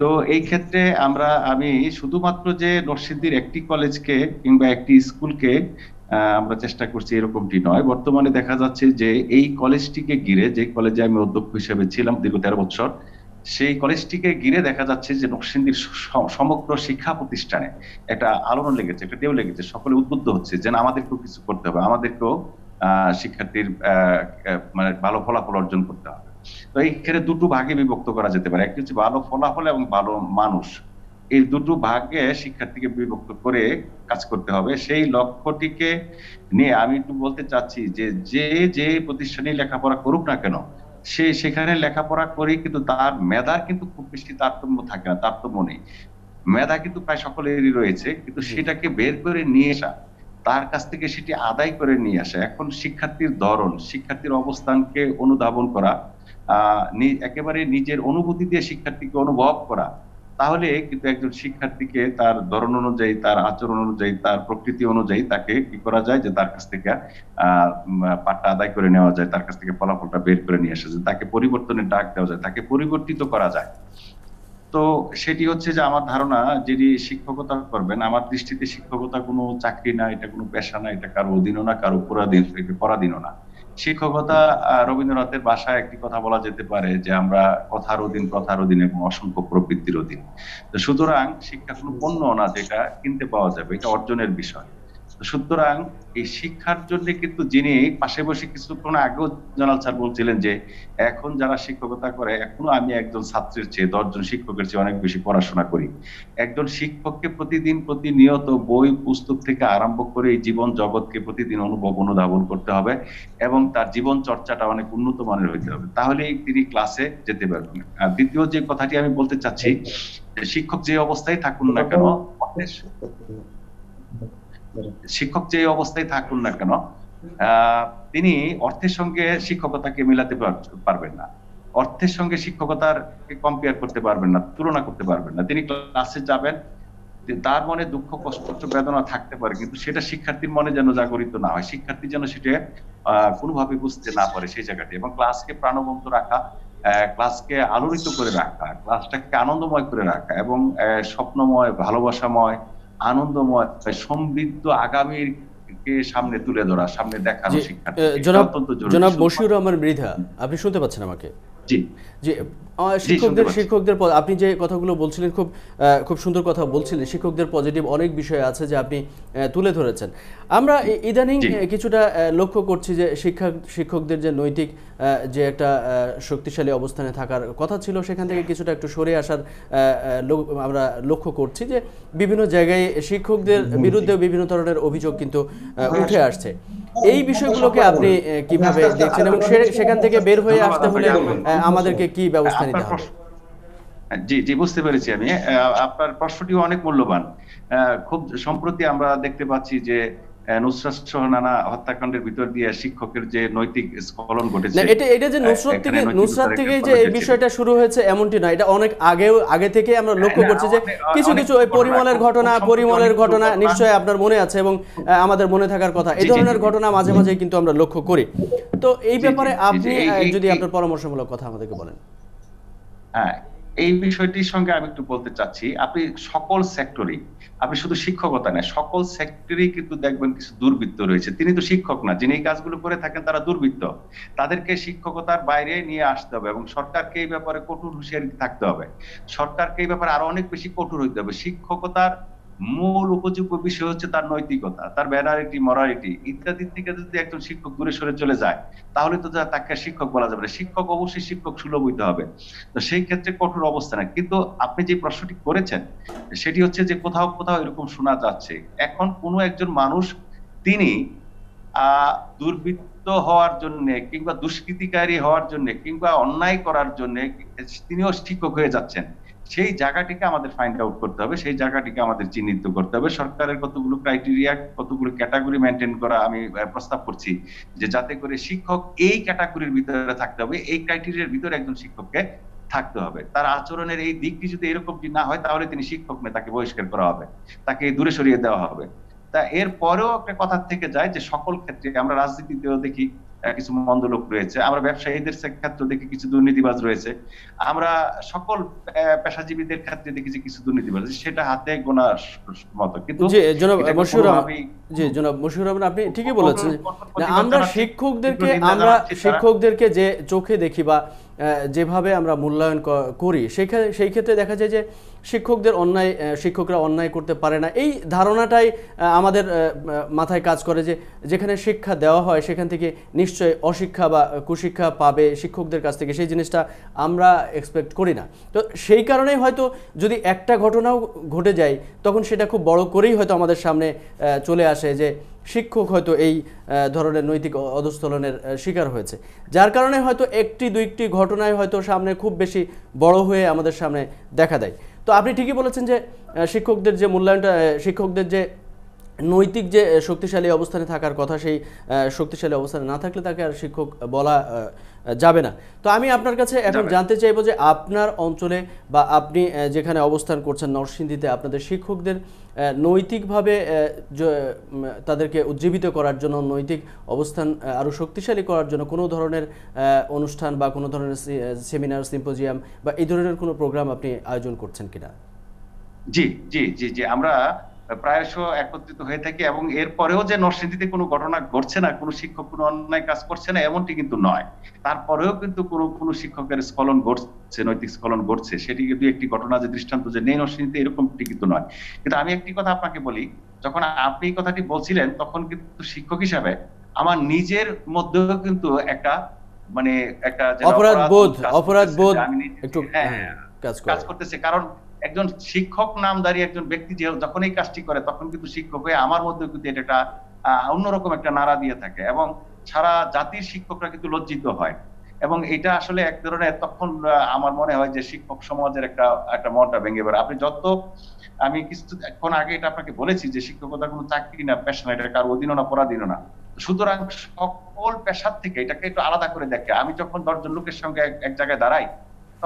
তো এই ক্ষেত্রে আমরা আমি শুধুমাত্র যে নরসিদ্দির একটি কলেজকে কিংবা একটি স্কুলকে আমরা চেষ্টা করছি এরকমটি নয় বর্তমানে দেখা যাচ্ছে যে এই কলেজটিকে ঘিরে যে কলেজে আমি অধ্যক্ষ হিসেবে ছিলাম দীর্ঘ তেরো বছর সেই কলেজটিকে ঘিরে দেখা যাচ্ছে যে নকশিন্দির সমগ্র শিক্ষা প্রতিষ্ঠানে একটা আলোড়ন লেগেছে একটা ঢেউ লেগেছে সকলে উদ্বুদ্ধ হচ্ছে যেন আমাদেরকেও কিছু করতে হবে আমাদেরকেও শিক্ষার্থীর মানে ভালো ফলাফল অর্জন করতে হবে তো এখানে দুটো ভাগে বিভক্ত করা যেতে পারে একটি হচ্ছে ভালো ফলাফল এবং ভালো মানুষ এই দুটো ভাগে শিক্ষার্থীকে বিভক্ত করে কাজ করতে হবে সেই লক্ষ্যটিকে নিয়ে আমি একটু বলতে চাচ্ছি যে যে যে প্রতিষ্ঠানে লেখাপড়া করুক না কেন সে সেখানে লেখাপড়া করে কিন্তু তার মেধার কিন্তু খুব বেশি তারতম্য থাকে না তারতম্য নেই মেধা কিন্তু প্রায় সকলেরই রয়েছে কিন্তু সেটাকে বের করে নিয়ে আসা তার কাছ থেকে সেটি আদায় করে নিয়ে আসা এখন শিক্ষার্থীর ধরন শিক্ষার্থীর অবস্থানকে অনুধাবন করা একেবারে নিজের অনুভূতি দিয়ে শিক্ষার্থীকে অনুভব করা তাহলে কিন্তু একজন শিক্ষার্থীকে তার ধরন অনুযায়ী তার আচরণ অনুযায়ী তার প্রকৃতি অনুযায়ী তাকে কি করা যায় যে তার কাছ থেকে পাঠটা আদায় করে নেওয়া যায় তার কাছ থেকে ফলাফলটা বের করে নিয়ে আসা যায় তাকে পরিবর্তনের ডাক দেওয়া যায় তাকে পরিবর্তিত করা যায় তো সেটি হচ্ছে যে আমার ধারণা যিনি শিক্ষকতা করবেন আমার দৃষ্টিতে শিক্ষকতা কোনো চাকরি না এটা কোনো পেশা না এটা কারো অধীনও না কারো পরাধীন পরাধীনও না শিক্ষকতা রবীন্দ্রনাথের বাসায় একটি কথা বলা যেতে পারে যে আমরা কথার অধীন কথার অধীন এবং অসংখ্য প্রবৃত্তির অধীন সুতরাং শিক্ষা কোনো পণ্য না যেটা কিনতে পাওয়া যাবে এটা অর্জনের বিষয় সুতরাং এই শিক্ষার জন্য কিন্তু যিনি পাশে বসে কিছুক্ষণ আগেও জনাল স্যার বলছিলেন যে এখন যারা শিক্ষকতা করে এখনো আমি একজন ছাত্রের চেয়ে দশজন শিক্ষকের চেয়ে অনেক বেশি পড়াশোনা করি একজন শিক্ষককে প্রতিদিন প্রতিনিয়ত বই পুস্তক থেকে আরম্ভ করে এই জীবন জগৎকে প্রতিদিন অনুভব অনুধাবন করতে হবে এবং তার জীবন চর্চাটা অনেক উন্নত মানের হইতে হবে তাহলেই তিনি ক্লাসে যেতে পারবেন আর দ্বিতীয় যে কথাটি আমি বলতে চাচ্ছি শিক্ষক যে অবস্থায় থাকুন না কেন শিক্ষক যে অবস্থায় থাকুন না কেন তিনি অর্থের সঙ্গে শিক্ষকতাকে মিলাতে পারবেন না অর্থের সঙ্গে শিক্ষকতার কম্পেয়ার করতে পারবেন না তুলনা করতে পারবেন না তিনি ক্লাসে যাবেন তার মনে দুঃখ কষ্ট বেদনা থাকতে পারে কিন্তু সেটা শিক্ষার্থীর মনে যেন জাগরিত না হয় শিক্ষার্থী যেন সেটা কোনোভাবে বুঝতে না পারে সেই জায়গাটি এবং ক্লাসকে প্রাণবন্ত রাখা ক্লাসকে আলোড়িত করে রাখা ক্লাসটাকে আনন্দময় করে রাখা এবং স্বপ্নময় ভালোবাসাময় আনন্দময় সমৃদ্ধ আগামীর সামনে তুলে ধরা সামনে দেখানো শিক্ষা জনাব জনাব মশিউর রহমান মৃধা আপনি শুনতে পাচ্ছেন আমাকে জি যে শিক্ষকদের শিক্ষকদের আপনি যে কথাগুলো বলছিলেন খুব খুব সুন্দর কথা বলছিলেন শিক্ষকদের পজিটিভ অনেক বিষয় আছে যে আপনি তুলে ধরেছেন আমরা ইদানিং কিছুটা লক্ষ্য করছি যে শিক্ষা শিক্ষকদের যে নৈতিক যে একটা শক্তিশালী অবস্থানে থাকার কথা ছিল সেখান থেকে কিছুটা একটু সরে আসার আমরা লক্ষ্য করছি যে বিভিন্ন জায়গায় শিক্ষকদের বিরুদ্ধেও বিভিন্ন ধরনের অভিযোগ কিন্তু হ্যাঁ, উঠে হ্যাঁ। আসছে এই বিষয়গুলোকে আপনি কিভাবে দেখছেন এবং সেখান থেকে বের হয়ে আসতে হলে আমাদেরকে কি ব্যবস্থা নিতে হবে জি জি বুঝতে পেরেছি আমি আপনার প্রশ্নটি অনেক মূল্যবান খুব সম্প্রতি আমরা দেখতে পাচ্ছি যে নুসরাত হত্যাকাণ্ডের ভিতর দিয়ে শিক্ষকের যে নৈতিক স্খলন ঘটেছে এটা এটা যে নুসরাত থেকে নুসরাত থেকে যে এই বিষয়টা শুরু হয়েছে এমনটি না এটা অনেক আগে আগে থেকে আমরা হ্যাঁ, লক্ষ্য হ্যাঁ, করছি যে কিছু কিছু ওই পরিমলের ঘটনা পরিমলের ঘটনা নিশ্চয়ই আপনার মনে আছে এবং আমাদের মনে থাকার কথা এই ধরনের ঘটনা মাঝে মাঝে কিন্তু আমরা লক্ষ্য করি তো এই ব্যাপারে আপনি যদি আপনার পরামর্শমূলক কথা আমাদেরকে বলেন হ্যাঁ এই বিষয়টির সঙ্গে আমি একটু বলতে চাচ্ছি আপনি সকল সেক্টরেই আপনি শুধু শিক্ষকতা না সকল সেক্টরেই কিন্তু দেখবেন কিছু দুর্বৃত্ত রয়েছে তিনি তো শিক্ষক না যিনি এই কাজগুলো করে থাকেন তারা দুর্বৃত্ত তাদেরকে শিক্ষকতার বাইরে নিয়ে আসতে হবে এবং সরকারকে এই ব্যাপারে কঠোর হুঁশিয়ারি থাকতে হবে সরকারকে এই ব্যাপারে আরো অনেক বেশি কঠোর হইতে হবে শিক্ষকতার মূল উপযোগ্য বিষয় হচ্ছে তার নৈতিকতা তার ব্যানারিটি মরালিটি ইত্যাদির থেকে যদি একজন শিক্ষক দূরে সরে চলে যায় তাহলে তো তাকে শিক্ষক বলা যাবে না শিক্ষক অবশ্যই শিক্ষক সুলভ হইতে হবে তো সেই ক্ষেত্রে কঠোর অবস্থা না কিন্তু আপনি যে প্রশ্নটি করেছেন সেটি হচ্ছে যে কোথাও কোথাও এরকম শোনা যাচ্ছে এখন কোনো একজন মানুষ তিনি দুর্বৃত্ত হওয়ার জন্য কিংবা দুষ্কৃতিকারী হওয়ার জন্য কিংবা অন্যায় করার জন্য তিনিও শিক্ষক হয়ে যাচ্ছেন সেই জায়গাটিকে আমাদের ফাইন্ড আউট করতে হবে সেই জায়গাটিকে আমাদের চিহ্নিত করতে হবে সরকারের কতগুলো ক্রাইটেরিয়া কতগুলো ক্যাটাগরি মেনটেন করা আমি প্রস্তাব করছি যে যাতে করে শিক্ষক এই ক্যাটাগরির ভিতরে থাকতে হবে এই ক্রাইটেরিয়ার ভিতরে একজন শিক্ষককে থাকতে হবে তার আচরণের এই দিকটি যদি এরকম না হয় তাহলে তিনি শিক্ষক না তাকে বহিষ্কার করা হবে তাকে দূরে সরিয়ে দেওয়া হবে তা এর পরেও একটা কথা থেকে যায় যে সকল ক্ষেত্রে আমরা রাজনীতিতেও দেখি কিছু মন্দ লোক রয়েছে আমরা ব্যবসায়ীদের ক্ষেত্রে দেখি কিছু দুর্নীতিবাজ রয়েছে আমরা সকল পেশাজীবীদের ক্ষেত্রে দেখি যে কিছু দুর্নীতিবাজ সেটা হাতে গোনার মতো কিন্তু জি জনাব মশিউর জি জনাব রহমান আপনি ঠিকই বলেছেন আমরা শিক্ষকদেরকে আমরা শিক্ষকদেরকে যে চোখে দেখি বা যেভাবে আমরা মূল্যায়ন করি সেই ক্ষেত্রে দেখা যায় যে শিক্ষকদের অন্যায় শিক্ষকরা অন্যায় করতে পারে না এই ধারণাটাই আমাদের মাথায় কাজ করে যে যেখানে শিক্ষা দেওয়া হয় সেখান থেকে নিশ্চয় অশিক্ষা বা কুশিক্ষা পাবে শিক্ষকদের কাছ থেকে সেই জিনিসটা আমরা এক্সপেক্ট করি না তো সেই কারণেই হয়তো যদি একটা ঘটনাও ঘটে যায় তখন সেটা খুব বড় করেই হয়তো আমাদের সামনে চলে আসে যে শিক্ষক হয়তো এই ধরনের নৈতিক অধস্থলনের শিকার হয়েছে যার কারণে হয়তো একটি দুইটি ঘটনায় হয়তো সামনে খুব বেশি বড় হয়ে আমাদের সামনে দেখা দেয় তো আপনি ঠিকই বলেছেন যে শিক্ষকদের যে মূল্যায়নটা শিক্ষকদের যে নৈতিক যে শক্তিশালী অবস্থানে থাকার কথা সেই শক্তিশালী অবস্থানে না থাকলে তাকে আর শিক্ষক বলা যাবে না তো আমি আপনার কাছে এখন জানতে চাইবো যে আপনার অঞ্চলে বা আপনি যেখানে অবস্থান করছেন নরসিংদীতে আপনাদের শিক্ষকদের নৈতিকভাবে তাদেরকে উজ্জীবিত করার জন্য নৈতিক অবস্থান আরও শক্তিশালী করার জন্য কোনো ধরনের অনুষ্ঠান বা কোনো ধরনের সেমিনার সিম্পোজিয়াম বা এই ধরনের কোনো প্রোগ্রাম আপনি আয়োজন করছেন কিনা জি জি জি জি আমরা প্রায়শ একত্রিত হয়ে থাকি এবং এরপরেও যে নরসিংদীতে কোনো ঘটনা ঘটছে না কোনো শিক্ষক কোনো অন্যায় কাজ করছে না এমনটি কিন্তু নয় তারপরেও কিন্তু কোনো কোনো শিক্ষকের স্খলন ঘটছে নৈতিক স্খলন ঘটছে সেটি কিন্তু একটি ঘটনা যে দৃষ্টান্ত যে নেই নরসিংদীতে এরকমটি কিন্তু নয় কিন্তু আমি একটি কথা আপনাকে বলি যখন আপনি কথাটি বলছিলেন তখন কিন্তু শিক্ষক হিসাবে আমার নিজের মধ্যেও কিন্তু একটা মানে একটা অপরাধ বোধ অপরাধ বোধ একটু হ্যাঁ, হ্যাঁ, কাজ করতেছে কারণ একজন শিক্ষক নামধারী একজন ব্যক্তি যে যখন এই কাজটি করে তখন কিন্তু শিক্ষক হয়ে আমার মধ্যে কিন্তু এটা অন্যরকম একটা নাড়া দিয়ে থাকে এবং সারা জাতির শিক্ষকরা কিন্তু লজ্জিত হয় এবং এটা আসলে এক ধরনের তখন আমার মনে হয় যে শিক্ষক সমাজের একটা একটা মনটা ভেঙে পড়ে আপনি যত আমি কিছু এখন আগে এটা আপনাকে বলেছি যে শিক্ষকতা কোনো চাকরি না পেশা না এটা কারো অধীনও না পরাধীনও না সুতরাং সকল পেশার থেকে এটাকে একটু আলাদা করে দেখে আমি যখন দশজন লোকের সঙ্গে এক জায়গায় দাঁড়াই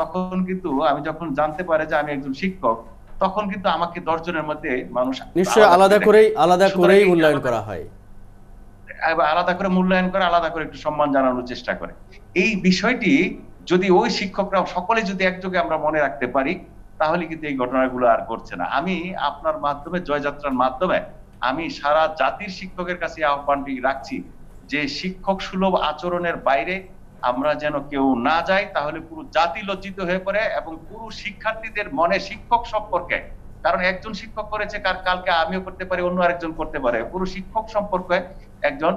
তখন কিন্তু আমি যখন জানতে পারে যে আমি একজন শিক্ষক তখন কিন্তু আমাকে দশজনের মধ্যে মানুষ নিশ্চয় আলাদা করেই আলাদা করেই মূল্যায়ন করা হয় আলাদা করে মূল্যায়ন করে আলাদা করে একটু সম্মান জানানোর চেষ্টা করে এই বিষয়টি যদি ওই শিক্ষকরা সকলে যদি একযোগে আমরা মনে রাখতে পারি তাহলে কিন্তু এই ঘটনাগুলো আর করছে না আমি আপনার মাধ্যমে জয়যাত্রার মাধ্যমে আমি সারা জাতির শিক্ষকের কাছে আহ্বানটি রাখছি যে শিক্ষক সুলভ আচরণের বাইরে আমরা যেন কেউ না যাই তাহলে পুরো জাতি লজ্জিত হয়ে পড়ে এবং পুরো শিক্ষার্থীদের মনে শিক্ষক সম্পর্কে কারণ একজন শিক্ষক করেছে কার কালকে আমিও করতে পারি অন্য আরেকজন করতে পারে পুরো শিক্ষক সম্পর্কে একজন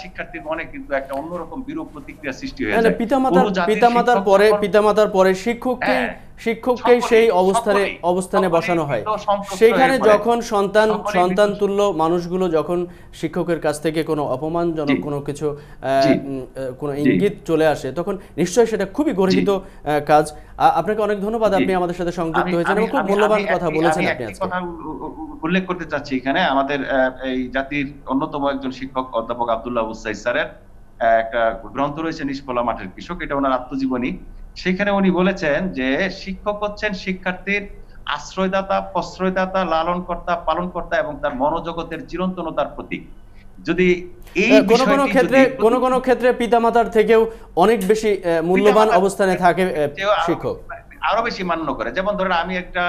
শিক্ষার্থীর মনে কিন্তু একটা অন্যরকম বিরূপ প্রতিক্রিয়া সৃষ্টি হয়েছে মানে পিতামাতার পরে পিতামাতার পরে শিক্ষককে শিক্ষককে সেই অবস্থানে অবস্থানে বসানো হয় সেখানে যখন সন্তান সন্তান তুল্য মানুষগুলো যখন শিক্ষকের কাছ থেকে কোনো অপমানজনক কোনো কিছু কোনো ইঙ্গিত চলে আসে তখন নিশ্চয়ই সেটা খুবই গর্হিত কাজ আপনাকে অনেক ধন্যবাদ আপনি আমাদের সাথে সংযুক্ত হয়েছেন এবং খুব মূল্যবান কথা বলেছেন আপনি উল্লেখ করতে চাচ্ছি এখানে আমাদের এই জাতির অন্যতম একজন শিক্ষক অধ্যাপক আব্দুল্লাহ উসাই স্যারের একটা গ্রন্থ রয়েছে নিষ্ফলা মাঠের কৃষক এটা ওনার আত্মজীবনী সেখানে উনি বলেছেন যে শিক্ষক হচ্ছেন শিক্ষার্থীর আশ্রয়দাতা প্রশ্রয়দাতা পালন কর্তা এবং তার মনোজগতের চিরন্তনতার প্রতীক যদি কোন কোন ক্ষেত্রে কোন কোন ক্ষেত্রে পিতামাতার থেকেও অনেক বেশি মূল্যবান অবস্থানে থাকে শিক্ষক আরো বেশি মান্য করে যেমন ধরেন আমি একটা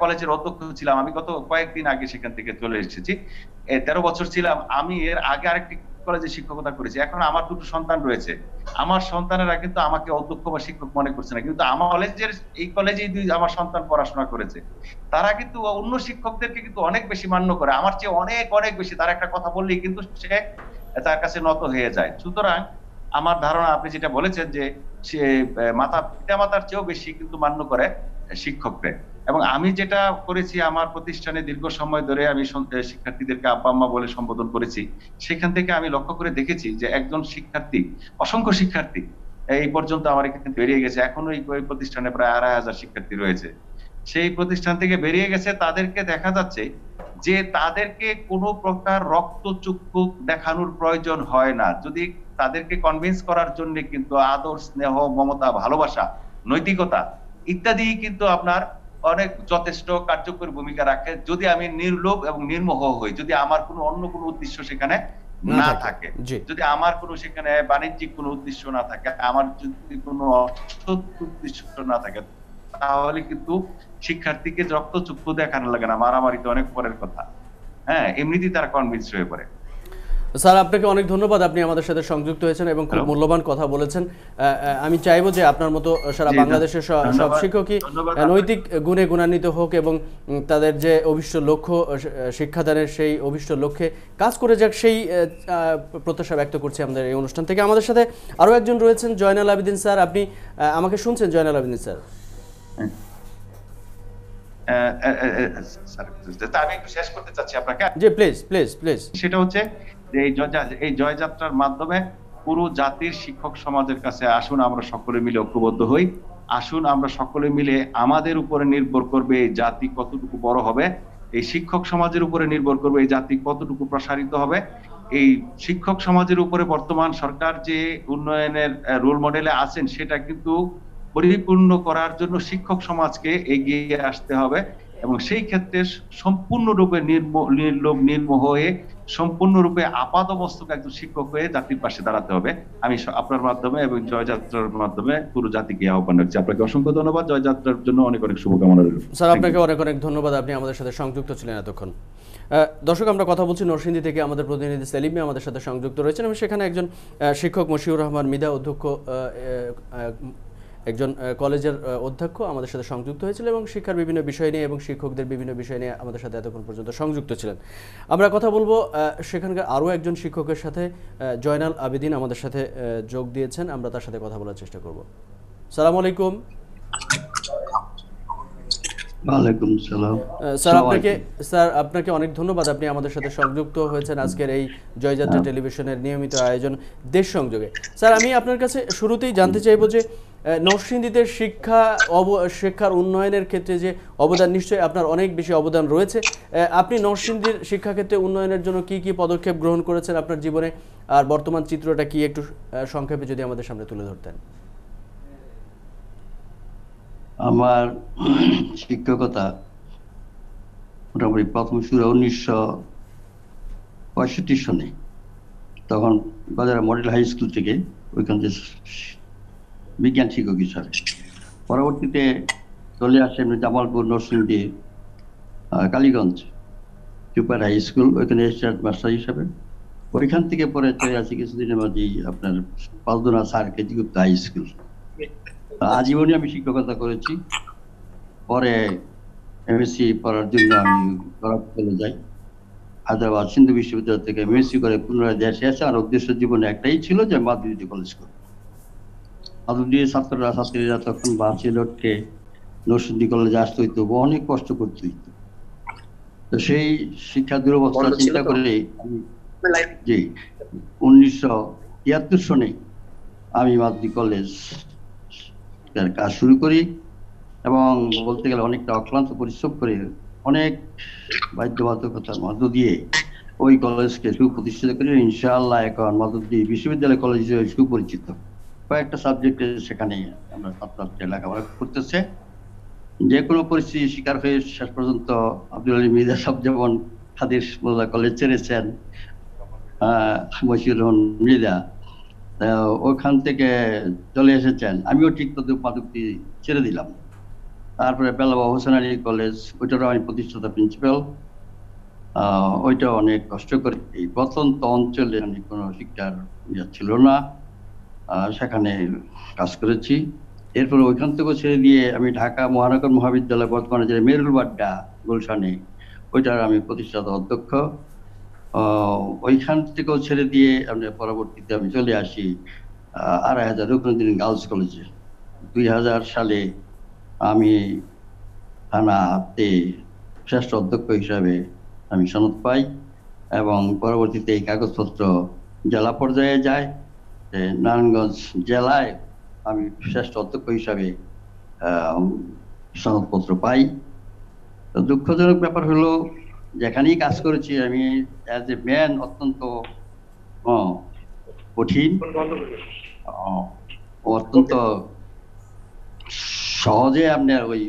কলেজের অধ্যক্ষ ছিলাম আমি গত কয়েকদিন আগে সেখান থেকে চলে এসেছি তেরো বছর ছিলাম আমি এর আগে আরেকটি কলেজে শিক্ষকতা করেছি এখন আমার দুটো সন্তান রয়েছে আমার সন্তানেরা কিন্তু আমাকে অধ্যক্ষ বা শিক্ষক মনে করছে না কিন্তু আমার কলেজের এই কলেজেই দুই আমার সন্তান পড়াশোনা করেছে তারা কিন্তু অন্য শিক্ষকদেরকে কিন্তু অনেক বেশি মান্য করে আমার চেয়ে অনেক অনেক বেশি তার একটা কথা বললেই কিন্তু সে তার কাছে নত হয়ে যায় সুতরাং আমার ধারণা আপনি যেটা বলেছেন যে সে মাতা পিতা মাতার চেয়েও বেশি কিন্তু মান্য করে শিক্ষকদের এবং আমি যেটা করেছি আমার প্রতিষ্ঠানে দীর্ঘ সময় ধরে আমি শিক্ষার্থীদেরকে আব্বা আম্মা বলে সম্বোধন করেছি সেখান থেকে আমি লক্ষ্য করে দেখেছি যে একজন শিক্ষার্থী অসংখ্য শিক্ষার্থী এই পর্যন্ত আমার এখানে বেরিয়ে গেছে এখনো এই প্রতিষ্ঠানে প্রায় আড়াই হাজার শিক্ষার্থী রয়েছে সেই প্রতিষ্ঠান থেকে বেরিয়ে গেছে তাদেরকে দেখা যাচ্ছে যে তাদেরকে কোনো প্রকার রক্তচক্ষু দেখানোর প্রয়োজন হয় না যদি তাদেরকে কনভিন্স করার জন্য কিন্তু আদর স্নেহ মমতা ভালোবাসা নৈতিকতা ইত্যাদি কিন্তু আপনার অনেক যথেষ্ট কার্যকরী ভূমিকা রাখে যদি আমি নির্লোভ এবং নির্মোহ হই যদি আমার কোনো অন্য কোনো উদ্দেশ্য সেখানে না থাকে যদি আমার কোনো সেখানে বাণিজ্যিক কোনো উদ্দেশ্য না থাকে আমার যদি কোনো উদ্দেশ্য না থাকে তাহলে কিন্তু শিক্ষার্থীকে রক্তচক্ষু দেখানো লাগে না মারামারিতে অনেক পরের কথা হ্যাঁ এমনিতেই তারা কনভিন্স হয়ে পড়ে স্যার আপনাকে অনেক ধন্যবাদ আপনি আমাদের সাথে সংযুক্ত হয়েছেন এবং খুব মূল্যবান কথা বলেছেন আমি চাইবো যে আপনার মতো সারা বাংলাদেশের সব শিক্ষকই নৈতিক গুণে গুণান্বিত হোক এবং তাদের যে অভিষ্ট লক্ষ্য শিক্ষাদানের সেই অভিষ্ট লক্ষ্যে কাজ করে যাক সেই প্রত্যাশা ব্যক্ত করছি আমাদের এই অনুষ্ঠান থেকে আমাদের সাথে আরও একজন রয়েছেন জয়নাল আবিদিন স্যার আপনি আমাকে শুনছেন জয়নাল আবিদিন স্যার আমি শেষ করতে চাচ্ছি আপনাকে জি প্লিজ প্লিজ প্লিজ সেটা হচ্ছে যে এই জয় এই জয়যাত্রার মাধ্যমে পুরো জাতির শিক্ষক সমাজের কাছে আসুন আমরা সকলে মিলে ঐক্যবদ্ধ হই আসুন আমরা সকলে মিলে আমাদের উপরে নির্ভর করবে এই জাতি কতটুকু বড় হবে এই শিক্ষক সমাজের উপরে নির্ভর করবে এই জাতি কতটুকু প্রসারিত হবে এই শিক্ষক সমাজের উপরে বর্তমান সরকার যে উন্নয়নের রোল মডেলে আছেন সেটা কিন্তু পরিপূর্ণ করার জন্য শিক্ষক সমাজকে এগিয়ে আসতে হবে এবং সেই ক্ষেত্রে সম্পূর্ণরূপে নির্ম নির্লোভ নির্ম হয়ে সম্পূর্ণরূপে আপাত অবস্থক একজন শিক্ষক হয়ে জাতির পাশে দাঁড়াতে হবে আমি আপনার মাধ্যমে এবং জয়যাত্রার মাধ্যমে পুরো জাতিকে আহ্বান রাখছি আপনাকে অসংখ্য ধন্যবাদ জয়যাত্রার জন্য অনেক অনেক শুভকামনা রইল স্যার আপনাকে অনেক অনেক ধন্যবাদ আপনি আমাদের সাথে সংযুক্ত ছিলেন এতক্ষণ দর্শক আমরা কথা বলছি নরসিংদী থেকে আমাদের প্রতিনিধি সেলিমে আমাদের সাথে সংযুক্ত রয়েছেন এবং সেখানে একজন শিক্ষক মশিউর রহমান মিদা অধ্যক্ষ একজন কলেজের অধ্যক্ষ আমাদের সাথে সংযুক্ত হয়েছিল এবং শিক্ষার বিভিন্ন বিষয় নিয়ে এবং শিক্ষকদের বিভিন্ন বিষয় নিয়ে আমাদের সাথে এতক্ষণ পর্যন্ত সংযুক্ত ছিলেন আমরা কথা বলবো সেখানকার আরও একজন শিক্ষকের সাথে জয়নাল আবেদিন আমাদের সাথে যোগ দিয়েছেন আমরা তার সাথে কথা বলার চেষ্টা করব সালাম আলাইকুম আমাদের সাথে হ্যাঁ। আপনার কাছে শুরুতেই জানতে চাইব যে নরসিংদীতে শিক্ষা অব শিক্ষার উন্নয়নের ক্ষেত্রে যে অবদান নিশ্চয়ই আপনার অনেক বেশি অবদান রয়েছে আপনি নরসিংদীর শিক্ষাক্ষেত্রে উন্নয়নের জন্য কি কি পদক্ষেপ গ্রহণ করেছেন আপনার জীবনে আর বর্তমান চিত্রটা কি একটু সংক্ষেপে যদি আমাদের সামনে তুলে ধরতেন আমার শিক্ষকতা মোটামুটি প্রথম শুরু উনিশশো পঁয়ষট্টি সনে তখন বাজার মডেল হাই স্কুল থেকে ওইখান থেকে বিজ্ঞান শিক্ষক হিসাবে পরবর্তীতে চলে আসেন Jamalpur Narsingdi Kaliganj super high school ওইখানে হেড মাস্টার হিসাবে ওইখান থেকে পরে চলে আসি কিছুদিনের মাঝে আপনার Paldona sir KG Gupta high school আজীবনই আমি শিক্ষকতা করেছি পরে এমএসসি পড়ার জন্য আমি চলে যাই হায়দ্রাবাদ সিন্ধু বিশ্ববিদ্যালয় থেকে এমএসসি করে পুনরায় দেশে আসে আর উদ্দেশ্য জীবনে একটাই ছিল যে মাধ্যমিক কলেজ করবো ছাত্ররা ছাত্রীরা তখন বাসে লটকে নরসিংদী কলেজে আসতে হইতো অনেক কষ্ট করতে হইতো তো সেই শিক্ষা দুরবস্থা চিন্তা করে মানে উনিশশো তিয়াত্তর সনে আমি মাতৃ কলেজ কাজ শুরু করি এবং বলতে গেলে অনেকটা অক্লান্ত পরিশ্রম করে অনেক বাধ্যবাধকতার মধ্য দিয়ে ওই কলেজকে সুপ্রতিষ্ঠিত করে ইনশাআল্লাহ এখন মাধবদী বিশ্ববিদ্যালয় কলেজ হিসেবে সুপরিচিত কয়েকটা সাবজেক্টে সেখানে আমরা ছাত্রছাত্রী লেখাপড়া করতেছে যে কোনো পরিস্থিতি শিকার হয়ে শেষ পর্যন্ত আব্দুল আলী মির্জা সাহেব যেমন হাদিস মোল্লা কলেজ ছেড়েছেন মশিউর রহমান মৃদা ওখান থেকে চলে এসেছেন আমিও ঠিক তদুপ পাদুপটি ছেড়ে দিলাম তারপরে বেলাবা হোসেন আলী কলেজ ওইটারও আমি প্রতিষ্ঠাতা প্রিন্সিপাল ওইটা অনেক কষ্ট করে প্রত্যন্ত অঞ্চলে কোনো শিক্ষার ইয়ে ছিল না সেখানে কাজ করেছি এরপর ওইখান থেকে ছেড়ে দিয়ে আমি ঢাকা মহানগর মহাবিদ্যালয় বর্তমানে যে মেরুল বাড্ডা গুলশানে ওইটার আমি প্রতিষ্ঠাতা অধ্যক্ষ ওইখান থেকেও ছেড়ে দিয়ে আমি পরবর্তীতে আমি চলে আসি আড়াই হাজার রুকনুদ্দিন গার্লস কলেজে দুই হাজার সালে আমি থানাতে শ্রেষ্ঠ অধ্যক্ষ হিসাবে আমি সনদ পাই এবং পরবর্তীতে এই কাগজপত্র জেলা পর্যায়ে যায় নারায়ণগঞ্জ জেলায় আমি শ্রেষ্ঠ অধ্যক্ষ হিসাবে সনদপত্র পাই দুঃখজনক ব্যাপার হলো যেখানেই কাজ করেছি আমি অ্যাজ এ ম্যান অত্যন্ত কঠিন অত্যন্ত সহজে আপনার ওই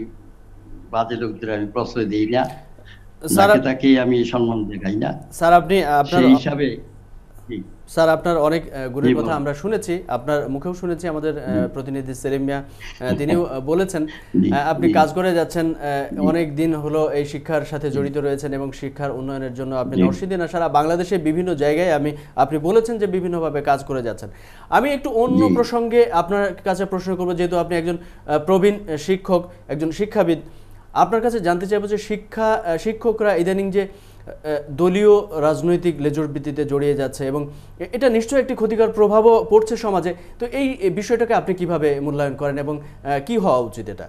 বাজে লোকদের আমি প্রশ্রয় দিই না তাকে আমি সম্মান দেখাই না স্যার আপনি হিসাবে স্যার আপনার অনেক গুণের কথা আমরা শুনেছি আপনার মুখেও শুনেছি আমাদের প্রতিনিধি সেলিমিয়া তিনিও বলেছেন আপনি কাজ করে যাচ্ছেন অনেক দিন হলো এই শিক্ষার সাথে জড়িত রয়েছেন এবং শিক্ষার উন্নয়নের জন্য আপনি নরসিদিনা সারা বাংলাদেশে বিভিন্ন জায়গায় আমি আপনি বলেছেন যে বিভিন্নভাবে কাজ করে যাচ্ছেন আমি একটু অন্য প্রসঙ্গে আপনার কাছে প্রশ্ন করবো যেহেতু আপনি একজন প্রবীণ শিক্ষক একজন শিক্ষাবিদ আপনার কাছে জানতে চাইবো যে শিক্ষা শিক্ষকরা ইদানিং যে দলীয় রাজনৈতিক লেজোর ভিত্তিতে জড়িয়ে যাচ্ছে এবং এটা নিশ্চয়ই একটি ক্ষতিকর প্রভাবও পড়ছে সমাজে তো এই বিষয়টাকে আপনি কিভাবে মূল্যায়ন করেন এবং কি হওয়া উচিত এটা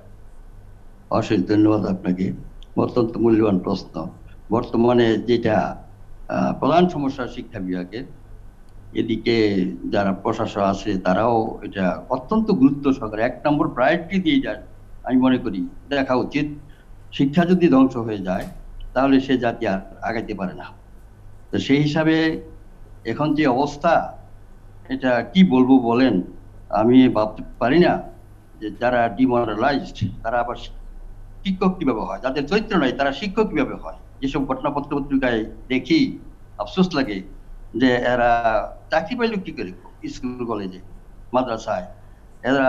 অশেষ ধন্যবাদ আপনাকে অত্যন্ত মূল্যবান প্রশ্ন বর্তমানে যেটা প্রধান সমস্যা শিক্ষা বিভাগের এদিকে যারা প্রশাসক আছে তারাও এটা অত্যন্ত গুরুত্ব সহকারে এক নম্বর প্রায়োরিটি দিয়ে যায় আমি মনে করি দেখা উচিত শিক্ষা যদি ধ্বংস হয়ে যায় তাহলে সে জাতি আর আগাইতে পারে না তো সেই হিসাবে এখন যে অবস্থা এটা কি বলবো বলেন আমি ভাবতে পারি না যে যারা ডিমোরালাইজড তারা আবার শিক্ষক কিভাবে হয় যাদের চরিত্র নয় তারা শিক্ষক কিভাবে হয় যেসব ঘটনা পত্র পত্রিকায় দেখি আফসোস লাগে যে এরা চাকরি পাইল কি করে স্কুল কলেজে মাদ্রাসায় এরা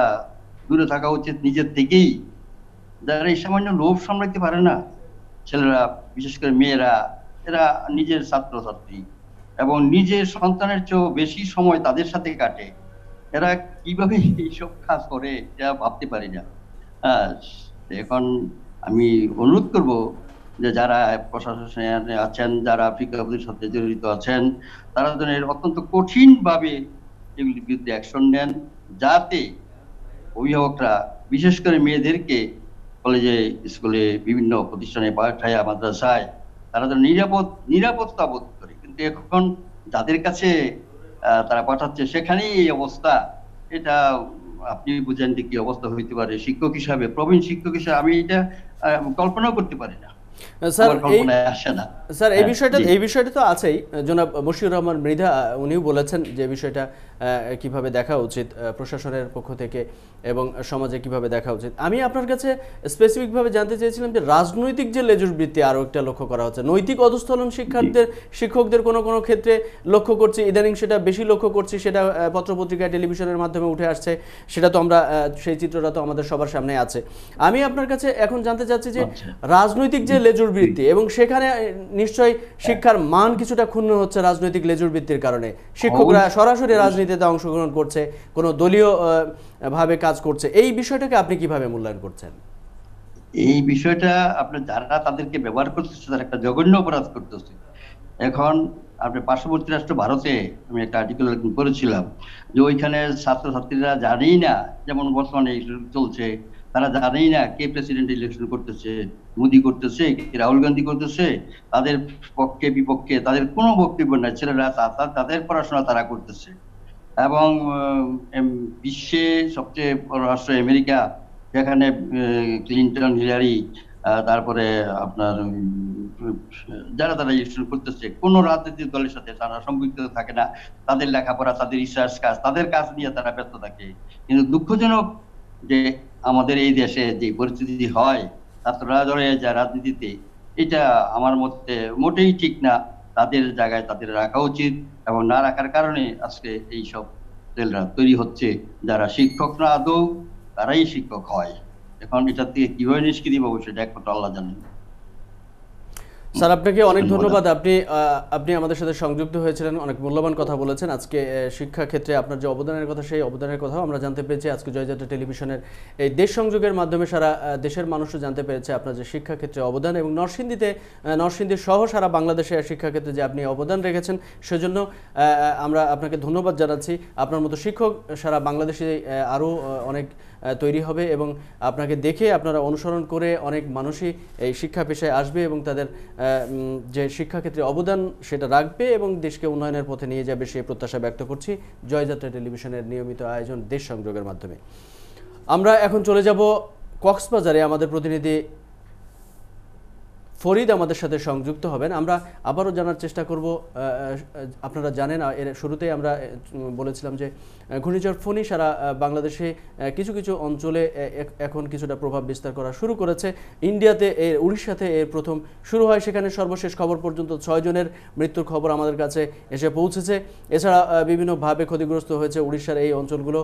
দূরে থাকা উচিত নিজের থেকেই যারা এই সামান্য লোভ সামলাতে পারে না ছেলেরা বিশেষ করে মেয়েরা এরা নিজের ছাত্রছাত্রী এবং নিজের সন্তানের চেয়েও বেশি সময় তাদের সাথে কাটে এরা কিভাবে এইসব কাজ করে এটা ভাবতে পারি না এখন আমি অনুরোধ করব যে যারা প্রশাসনে আছেন যারা আফ্রিকাবাদের সাথে জড়িত আছেন তারা যেন অত্যন্ত কঠিনভাবে এগুলির বিরুদ্ধে অ্যাকশন নেন যাতে অভিভাবকরা বিশেষ করে মেয়েদেরকে কলেজে স্কুলে বিভিন্ন প্রতিষ্ঠানে পাঠায় মাদ্রাসায় তারা তো নিরাপদ নিরাপত্তা বোধ করে কিন্তু এখন যাদের কাছে তারা পাঠাচ্ছে সেখানেই এই অবস্থা এটা আপনি বুঝেন যে কি অবস্থা হইতে পারে শিক্ষক হিসাবে প্রবীণ শিক্ষক হিসাবে আমি এটা কল্পনাও করতে পারি না স্যার কল্পনায় আসে না স্যার এই হ্যাঁ, বিষয়টা এই বিষয়টা তো আছেই জনাব মশিউর রহমান মৃধা উনিও বলেছেন যে বিষয়টা কিভাবে দেখা উচিত প্রশাসনের পক্ষ থেকে এবং সমাজে কিভাবে দেখা উচিত আমি আপনার কাছে স্পেসিফিকভাবে জানতে চেয়েছিলাম যে রাজনৈতিক যে লেজুর বৃত্তি আরও একটা লক্ষ্য করা হচ্ছে নৈতিক অধস্থলন শিক্ষার্থীদের শিক্ষকদের কোনো কোনো ক্ষেত্রে লক্ষ্য করছি ইদানিং সেটা বেশি লক্ষ্য করছি সেটা পত্রপত্রিকা টেলিভিশনের মাধ্যমে উঠে আসছে সেটা তো আমরা সেই চিত্রটা তো আমাদের সবার সামনে আছে আমি আপনার কাছে এখন জানতে চাচ্ছি যে আচ্ছা। রাজনৈতিক যে লেজুর বৃত্তি এবং সেখানে নিশ্চয়ই শিক্ষার মান কিছুটা ক্ষুণ্ণ হচ্ছে রাজনৈতিক লেজুর বৃত্তির কারণে শিক্ষকরা সরাসরি রাজনীতিতে অংশগ্রহণ করছে কোনো দলীয় ভাবে কাজ করছে এই বিষয়টাকে আপনি কিভাবে মূল্যায়ন করছেন এই বিষয়টা আপনার যারা তাদেরকে ব্যবহার করতেছে তারা একটা জঘন্য অপরাধ করতেছে এখন আপনার পার্শ্ববর্তী রাষ্ট্র ভারতে আমি একটা আর্টিকেল করেছিলাম যে ওইখানে ছাত্রছাত্রীরা জানেই না যেমন বর্তমানে চলছে তারা জানেই না কে প্রেসিডেন্ট ইলেকশন করতেছে মোদি করতেছে কে রাহুল গান্ধী করতেছে তাদের পক্ষে বিপক্ষে তাদের কোনো বক্তব্য নাই ছেলেরা তাদের পড়াশোনা তারা করতেছে এবং বিশ্বে সবচেয়ে রাষ্ট্র আমেরিকা যেখানে ক্লিন্টন হিলারি তারপরে আপনার যারা তারা ইলেকশন করতেছে কোনো রাজনৈতিক দলের সাথে তারা সম্পৃক্ত থাকে না তাদের লেখাপড়া তাদের রিসার্চ কাজ তাদের কাজ নিয়ে তারা ব্যস্ত থাকে কিন্তু দুঃখজনক যে আমাদের এই দেশে যে পরিস্থিতি হয় ছাত্ররা ধরে যায় রাজনীতিতে এটা আমার মতে মোটেই ঠিক না তাদের জায়গায় তাদের রাখা উচিত এবং না রাখার কারণে আজকে এইসব জেলরা তৈরি হচ্ছে যারা শিক্ষক না আদৌ তারাই শিক্ষক হয় এখন এটা থেকে কীভাবে নিষ্কৃতি পাবো সেটা একমাত্র আল্লাহ জানেন স্যার আপনাকে অনেক ধন্যবাদ আপনি আপনি আমাদের সাথে সংযুক্ত হয়েছিলেন অনেক মূল্যবান কথা বলেছেন আজকে শিক্ষা ক্ষেত্রে আপনার যে অবদানের কথা সেই অবদানের কথাও আমরা জানতে পেরেছি আজকে জয়যাত্রা টেলিভিশনের এই দেশ সংযোগের মাধ্যমে সারা দেশের মানুষও জানতে পেরেছে আপনার যে শিক্ষা ক্ষেত্রে অবদান এবং নরসিংদীতে নরসিংদী সহ সারা বাংলাদেশে শিক্ষাক্ষেত্রে যে আপনি অবদান রেখেছেন সেজন্য আমরা আপনাকে ধন্যবাদ জানাচ্ছি আপনার মতো শিক্ষক সারা বাংলাদেশে আরও অনেক তৈরি হবে এবং আপনাকে দেখে আপনারা অনুসরণ করে অনেক মানুষই এই শিক্ষা পেশায় আসবে এবং তাদের যে শিক্ষাক্ষেত্রে অবদান সেটা রাখবে এবং দেশকে উন্নয়নের পথে নিয়ে যাবে সেই প্রত্যাশা ব্যক্ত করছি জয়যাত্রা টেলিভিশনের নিয়মিত আয়োজন দেশ সংযোগের মাধ্যমে আমরা এখন চলে যাব কক্সবাজারে আমাদের প্রতিনিধি ফরিদ আমাদের সাথে সংযুক্ত হবেন আমরা আবারও জানার চেষ্টা করব আপনারা জানেন এর শুরুতেই আমরা বলেছিলাম যে ঘূর্ণিঝড় ফণি সারা বাংলাদেশে কিছু কিছু অঞ্চলে এখন কিছুটা প্রভাব বিস্তার করা শুরু করেছে ইন্ডিয়াতে এর উড়িষ্যাতে এর প্রথম শুরু হয় সেখানে সর্বশেষ খবর পর্যন্ত ছয়জনের মৃত্যুর খবর আমাদের কাছে এসে পৌঁছেছে এছাড়া বিভিন্নভাবে ক্ষতিগ্রস্ত হয়েছে উড়িষ্যার এই অঞ্চলগুলো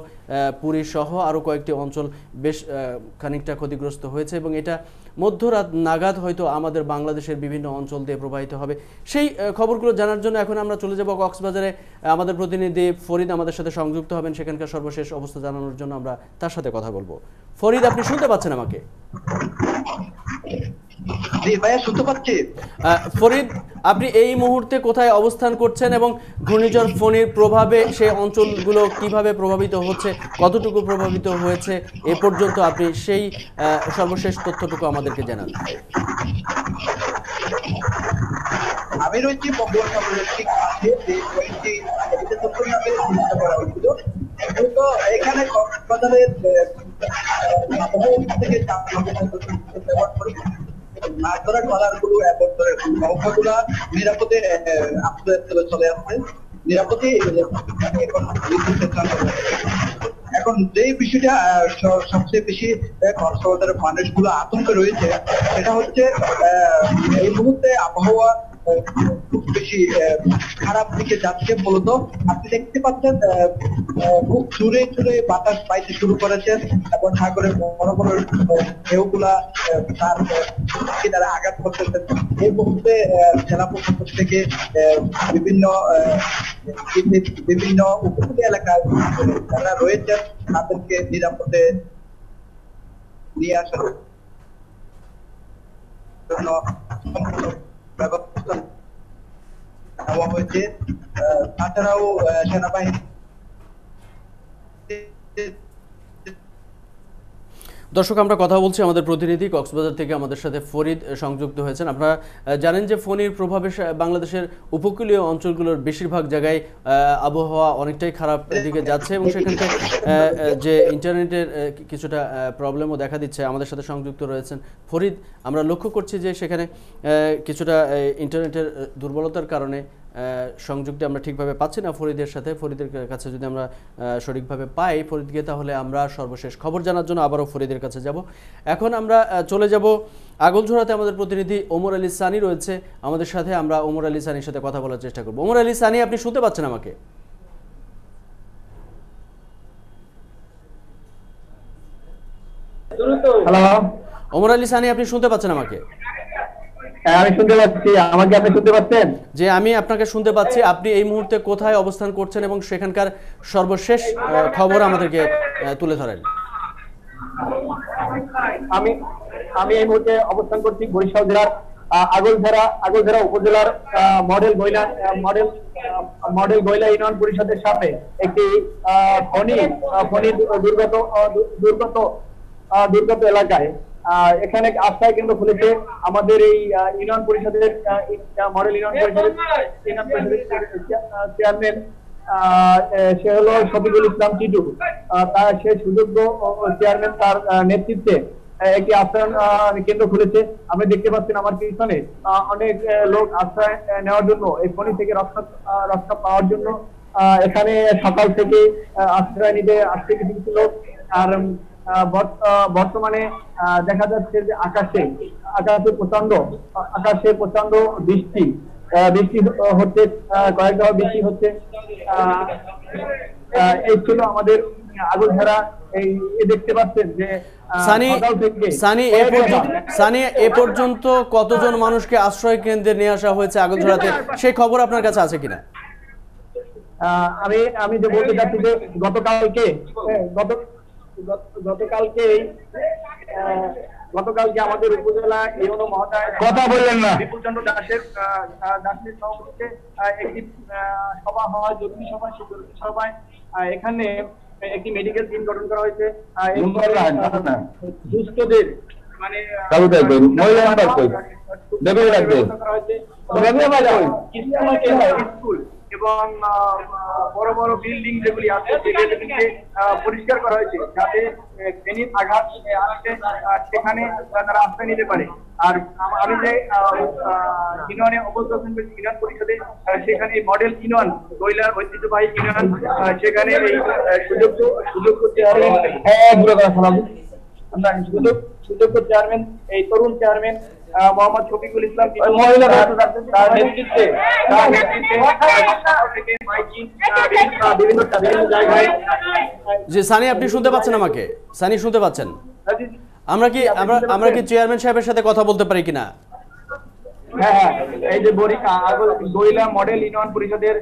পুরী সহ আরও কয়েকটি অঞ্চল বেশ খানিকটা ক্ষতিগ্রস্ত হয়েছে এবং এটা মধ্যরাত নাগাদ হয়তো আমাদের বাংলাদেশের বিভিন্ন অঞ্চল দিয়ে প্রবাহিত হবে সেই খবরগুলো জানার জন্য এখন আমরা চলে যাব কক্সবাজারে আমাদের প্রতিনিধি ফরিদ আমাদের সাথে সংযুক্ত হবেন সেখানকার সর্বশেষ অবস্থা জানানোর জন্য আমরা তার সাথে কথা বলবো ফরিদ আপনি শুনতে পাচ্ছেন আমাকে জি ফরিদ আপনি এই মুহূর্তে কোথায় অবস্থান করছেন এবং ঘূর্ণিঝড় ফোনের প্রভাবে সে অঞ্চলগুলো কিভাবে প্রভাবিত হচ্ছে কতটুকু প্রভাবিত হয়েছে এ পর্যন্ত আপনি সেই সর্বশেষ তথ্যটুকু আমাদেরকে জানান আমি রয়েছি এখানে কক্সবাজারের না করা ট্রলারগুলো অ্যাভয়েড করে নৌকাগুলো নিরাপদে আস্তে চলে আসবে নিরাপদে এখন এখন যে বিষয়টা সবচেয়ে বেশি কক্সবাজারের মানুষগুলো আতঙ্কে রয়েছে সেটা হচ্ছে এই মুহূর্তে আবহাওয়া বেশি খারাপ দিকে যাচ্ছে মূলত আপনি দেখতে পাচ্ছেন খুব জোরে জোরে বাতাস পাইতে শুরু করেছে এবং সাগরের বড় বড় ঢেউ ঢেউগুলা তার দ্বারা আঘাত করতেছেন এই মুহূর্তে জেলা প্রশাসন থেকে বিভিন্ন বিভিন্ন উপকূলীয় এলাকার যারা রয়েছেন তাদেরকে নিরাপদে নিয়ে আসার জন্য ప్రభుత్వం అందరూ సేనాబాహిని দর্শক আমরা কথা বলছি আমাদের প্রতিনিধি কক্সবাজার থেকে আমাদের সাথে ফরিদ সংযুক্ত হয়েছেন আপনারা জানেন যে ফণির প্রভাবে বাংলাদেশের উপকূলীয় অঞ্চলগুলোর বেশিরভাগ জায়গায় আবহাওয়া অনেকটাই খারাপ দিকে যাচ্ছে এবং সেখানকে যে ইন্টারনেটের কিছুটা প্রবলেমও দেখা দিচ্ছে আমাদের সাথে সংযুক্ত রয়েছেন ফরিদ আমরা লক্ষ্য করছি যে সেখানে কিছুটা ইন্টারনেটের দুর্বলতার কারণে সংযোগটি আমরা ঠিকভাবে পাচ্ছি না ফরিদের সাথে ফরিদের কাছে যদি আমরা সঠিকভাবে পাই ফরিদকে তাহলে আমরা সর্বশেষ খবর জানার জন্য আবারও ফরিদের কাছে যাব এখন আমরা চলে যাব আগলঝোড়াতে আমাদের প্রতিনিধি ওমর আলী সানি রয়েছে আমাদের সাথে আমরা ওমর আলী সানির সাথে কথা বলার চেষ্টা করব ওমর আলী সানি আপনি শুনতে পাচ্ছেন আমাকে ওমর আলী সানি আপনি শুনতে পাচ্ছেন আমাকে হ্যাঁ, আমি আপনাকে শুনতে পাচ্ছি আপনি এই মুহূর্তে কোথায় অবস্থান করছেন এবং সেখানকার সর্বশেষ খবর আমাদেরকে তুলে ধরেন আমি আমি এই মুহূর্তে অবস্থান করছি বরিশাল জেলার আগলধারা আগলধারা উপজেলার model Goila model model Goila union পরিষদের সামনে একটি খনি খনি দুর্গত দুর্গত দুর্গত এলাকায় এখানে আস্থায় কেন্দ্র খুলেছে আমাদের এই ইউনিয়ন পরিষদের মডেল ইউনিয়ন পরিষদের চেয়ারম্যান সে হলো শফিকুল ইসলাম টিটু তার সে সুযোগ্য চেয়ারম্যান তার নেতৃত্বে একটি আশ্রয় কেন্দ্র খুলেছে আমি দেখতে পাচ্ছেন আমার পিছনে অনেক লোক আশ্রয় নেওয়ার জন্য এই খনি থেকে রক্ষা রক্ষা পাওয়ার জন্য এখানে সকাল থেকে আশ্রয় নিতে আসতে কিছু কিছু লোক আর বর্তমানে দেখা যাচ্ছে যে আকাশে আকাশে প্রচন্ড আকাশে প্রচন্ড বৃষ্টি বৃষ্টি হচ্ছে কয়েক দফা বৃষ্টি হচ্ছে এই ছিল আমাদের আগরধারা এই দেখতে পাচ্ছেন যে কতজন মানুষকে আশ্রয় কেন্দ্রে নিয়ে আসা হয়েছে আগরধারাতে সেই খবর আপনার কাছে আছে কিনা আমি আমি যে বলতে চাচ্ছি যে গতকালকে গতকালকে আমাদের উপজেলা ইউনো মহোদয় কথা বললেন না দাসের দাসের সভাপতিতে একটি সভা হয় জরুরি সভা সেই জরুরি সভায় এখানে একটি মেডিকেল টিম গঠন করা হয়েছে সুস্থদের মানে স্কুল এবং বড় বড় বিল্ডিং যেগুলি আছে সেগুলিকে পরিষ্কার করা হয়েছে যাতে আঘাত আসছে সেখানে তারা আশ্রয় নিতে পারে আর আমি যে ইউনিয়নে অবস্থা ইউনিয়ন পরিষদে সেখানে মডেল ইউনিয়ন কৈলার ঐতিহ্যবাহী ইউনিয়ন সেখানে এই হ্যাঁ, সুযোগ সুযোগ চেয়ারম্যান সুযোগ সুযোগ চেয়ারম্যান এই তরুণ চেয়ারম্যান মোহাম্মদ শফিকুল ইসলাম মহিলা তার নেতৃত্বে তার নেতৃত্বে বিভিন্ন জায়গায় যে সানি আপনি শুনতে পাচ্ছেন আমাকে সানি শুনতে পাচ্ছেন হ্যাঁ আমরা কি আমরা আমরা কি চেয়ারম্যান সাহেবের সাথে কথা বলতে পারি কিনা হ্যাঁ হ্যাঁ এই যে বরিকা মডেল ইউনিয়ন পরিষদের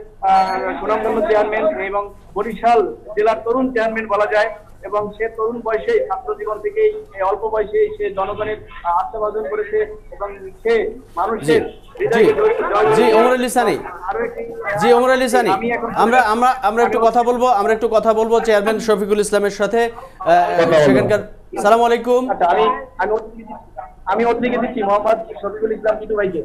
সুনামগঞ্জ চেয়ারম্যান এবং বরিশাল জেলার তরুণ চেয়ারম্যান বলা যায় এবং সে তরুণ বয়সে ছাত্র জীবন থেকে অল্প বয়সে সে জনগণের আত্মভাজন করেছে এবং সে মানুষের কথা বলবো আমরা একটু কথা বলবো চেয়ারম্যান শফিকুল ইসলামের সাথে সালাম আলাইকুম আচ্ছা, আমি আমি দিচ্ছি মোহাম্মদ শফিকুল ইসলাম ভাইকে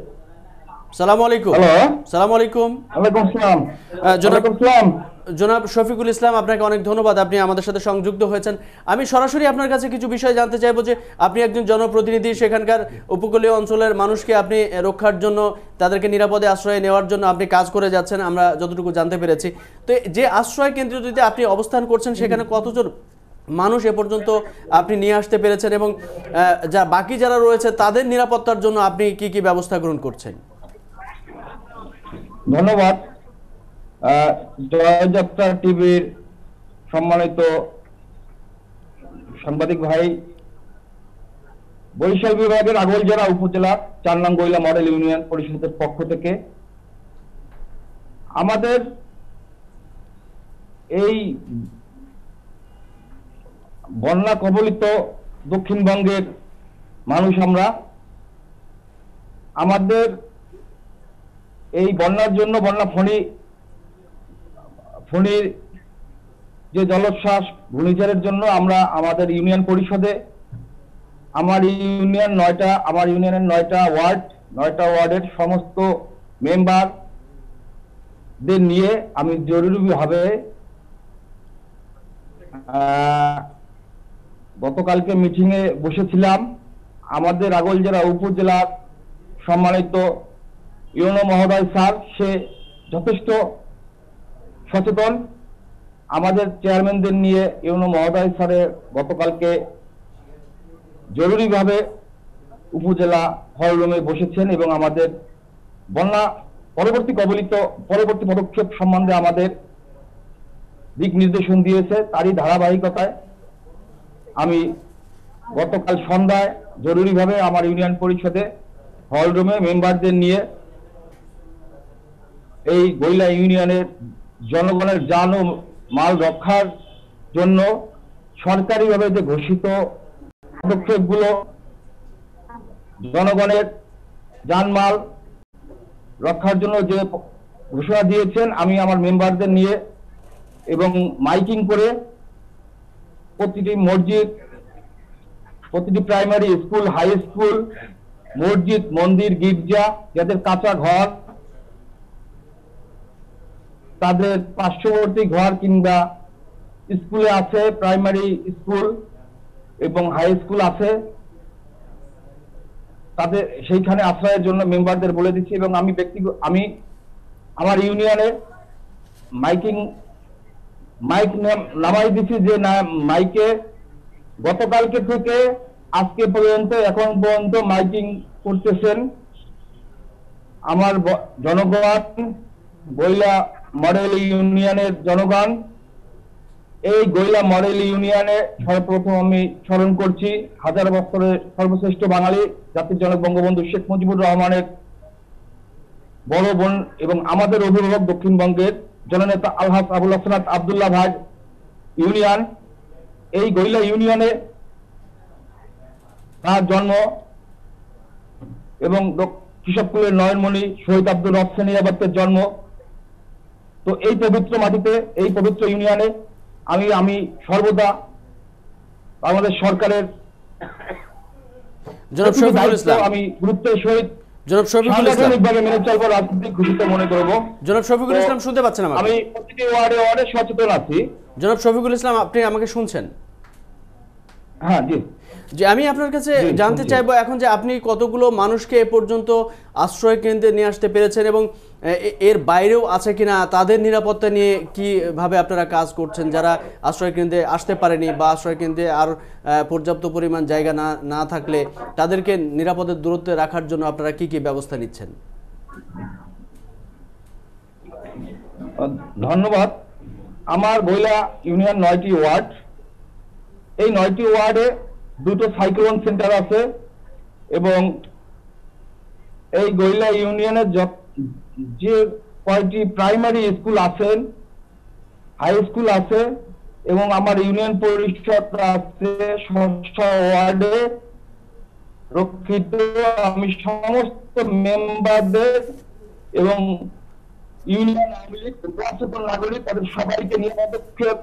ধন্যবাদ আপনি আমাদের সাথে সংযুক্ত হয়েছেন আমি সরাসরি আপনার কাছে কিছু বিষয় জানতে চাইবো যে আপনি একজন জনপ্রতিনিধি সেখানকার উপকূলীয় অঞ্চলের মানুষকে আপনি রক্ষার জন্য তাদেরকে নিরাপদে আশ্রয় নেওয়ার জন্য আপনি কাজ করে যাচ্ছেন আমরা যতটুকু জানতে পেরেছি তো যে আশ্রয় যদি আপনি অবস্থান করছেন সেখানে কতজন মানুষ এ পর্যন্ত আপনি নিয়ে আসতে পেরেছেন এবং যা বাকি যারা রয়েছে তাদের নিরাপত্তার জন্য আপনি কি কি ব্যবস্থা গ্রহণ করছেন ধন্যবাদ জয়যাত্রা টিভির সম্মানিত সাংবাদিক ভাই বরিশাল বিভাগের জেলা উপজেলা নাম গইলা মডেল ইউনিয়ন পরিষদের পক্ষ থেকে আমাদের এই বন্যা কবলিত দক্ষিণবঙ্গের মানুষ আমরা আমাদের এই বন্যার জন্য বন্যা ফণি ফণির যে জলোচ্ছ্বাস ঘূর্ণিঝড়ের জন্য আমরা আমাদের ইউনিয়ন পরিষদে আমার ইউনিয়ন নয়টা আমার ইউনিয়নের নয়টা ওয়ার্ড নয়টা ওয়ার্ডের সমস্ত মেম্বারদের নিয়ে আমি জরুরিভাবে গতকালকে মিটিংয়ে বসেছিলাম আমাদের আগল জেলা উপজেলার সম্মানিত ইউনো মহোদয় স্যার সে যথেষ্ট সচেতন আমাদের চেয়ারম্যানদের নিয়ে ইউনো মহোদয় স্যারের গতকালকে জরুরিভাবে উপজেলা হলরুমে বসেছেন এবং আমাদের বন্যা পরবর্তী কবলিত পরবর্তী পদক্ষেপ সম্বন্ধে আমাদের দিক নির্দেশন দিয়েছে তারই ধারাবাহিকতায় আমি গতকাল সন্ধ্যায় জরুরিভাবে আমার ইউনিয়ন পরিষদে হলরুমে মেম্বারদের নিয়ে এই গইলা ইউনিয়নের জনগণের যান ও মাল রক্ষার জন্য সরকারিভাবে যে ঘোষিত পদক্ষেপগুলো জনগণের যানমাল রক্ষার জন্য যে ঘোষণা দিয়েছেন আমি আমার মেম্বারদের নিয়ে এবং মাইকিং করে প্রতিটি মসজিদ প্রতিটি প্রাইমারি স্কুল হাই স্কুল মসজিদ মন্দির গির্জা যাদের কাঁচা ঘর তাদের পার্শ্ববর্তী ঘর কিংবা স্কুলে আছে প্রাইমারি স্কুল এবং হাই স্কুল আছে তাদের সেইখানে আশ্রয়ের জন্য মেম্বারদের বলে দিচ্ছি এবং আমি ব্যক্তিগত আমি আমার ইউনিয়নে মাইকিং মাইক নামাই দিচ্ছি যে না মাইকে গতকালকে থেকে আজকে পর্যন্ত এখন পর্যন্ত মাইকিং করতেছেন আমার জনগণ বইলা মডেল ইউনিয়নের জনগণ এই গৈলা মডেল ইউনিয়নে সর্বপ্রথম আমি স্মরণ করছি হাজার বছরের সর্বশ্রেষ্ঠ বাঙালি জাতির জনক বঙ্গবন্ধু শেখ মুজিবুর রহমানের বড় বোন এবং আমাদের অভিভাবক দক্ষিণবঙ্গের জননেতা আলহাস আবুল হাসনাথ আবদুল্লাহ ভাগ ইউনিয়ন এই গৈলা ইউনিয়নে তার জন্ম এবং কৃষককুলের নয়নমণি শহীদ আব্দুল রফসানিয়াবাদের জন্ম তো এই পবিত্র মাটিতে এই পবিত্র ইউনিয়নে আমি আমি সর্বদা আমাদের সরকারের আমি গুরুত্বের সহিত আমাকে শুনছেন হ্যাঁ জি আমি আপনার কাছে জানতে চাইবো এখন যে আপনি কতগুলো মানুষকে এ পর্যন্ত আশ্রয় কেন্দ্রে নিয়ে আসতে পেরেছেন এবং এর বাইরেও আছে কিনা তাদের নিরাপত্তা নিয়ে কিভাবে আপনারা কাজ করছেন যারা আশ্রয়কেন্দ্রে আসতে পারেনি বা আশ্রয়কেন্দ্রে আর পর্যাপ্ত পরিমাণ জায়গা না না থাকলে তাদেরকে নিরাপদের দূরত্বে রাখার জন্য আপনারা কি কি ব্যবস্থা নিচ্ছেন ধন্যবাদ আমার বইলা ইউনিয়ন নয়টি ওয়ার্ড এই নয়টি ওয়ার্ডে দুটো সাইক্লোন সেন্টার আছে এবং এই গইলা ইউনিয়নের যত যে কয়টি প্রাইমারি স্কুল আছেন হাই স্কুল আছে এবং আমার ইউনিয়ন পরিষদ আছে ওয়ার্ডে রক্ষিত আমি সমস্ত মেম্বারদের এবং ইউনিয়ন আওয়ামী নাগরিক তাদের সবাইকে নিয়ে পদক্ষেপ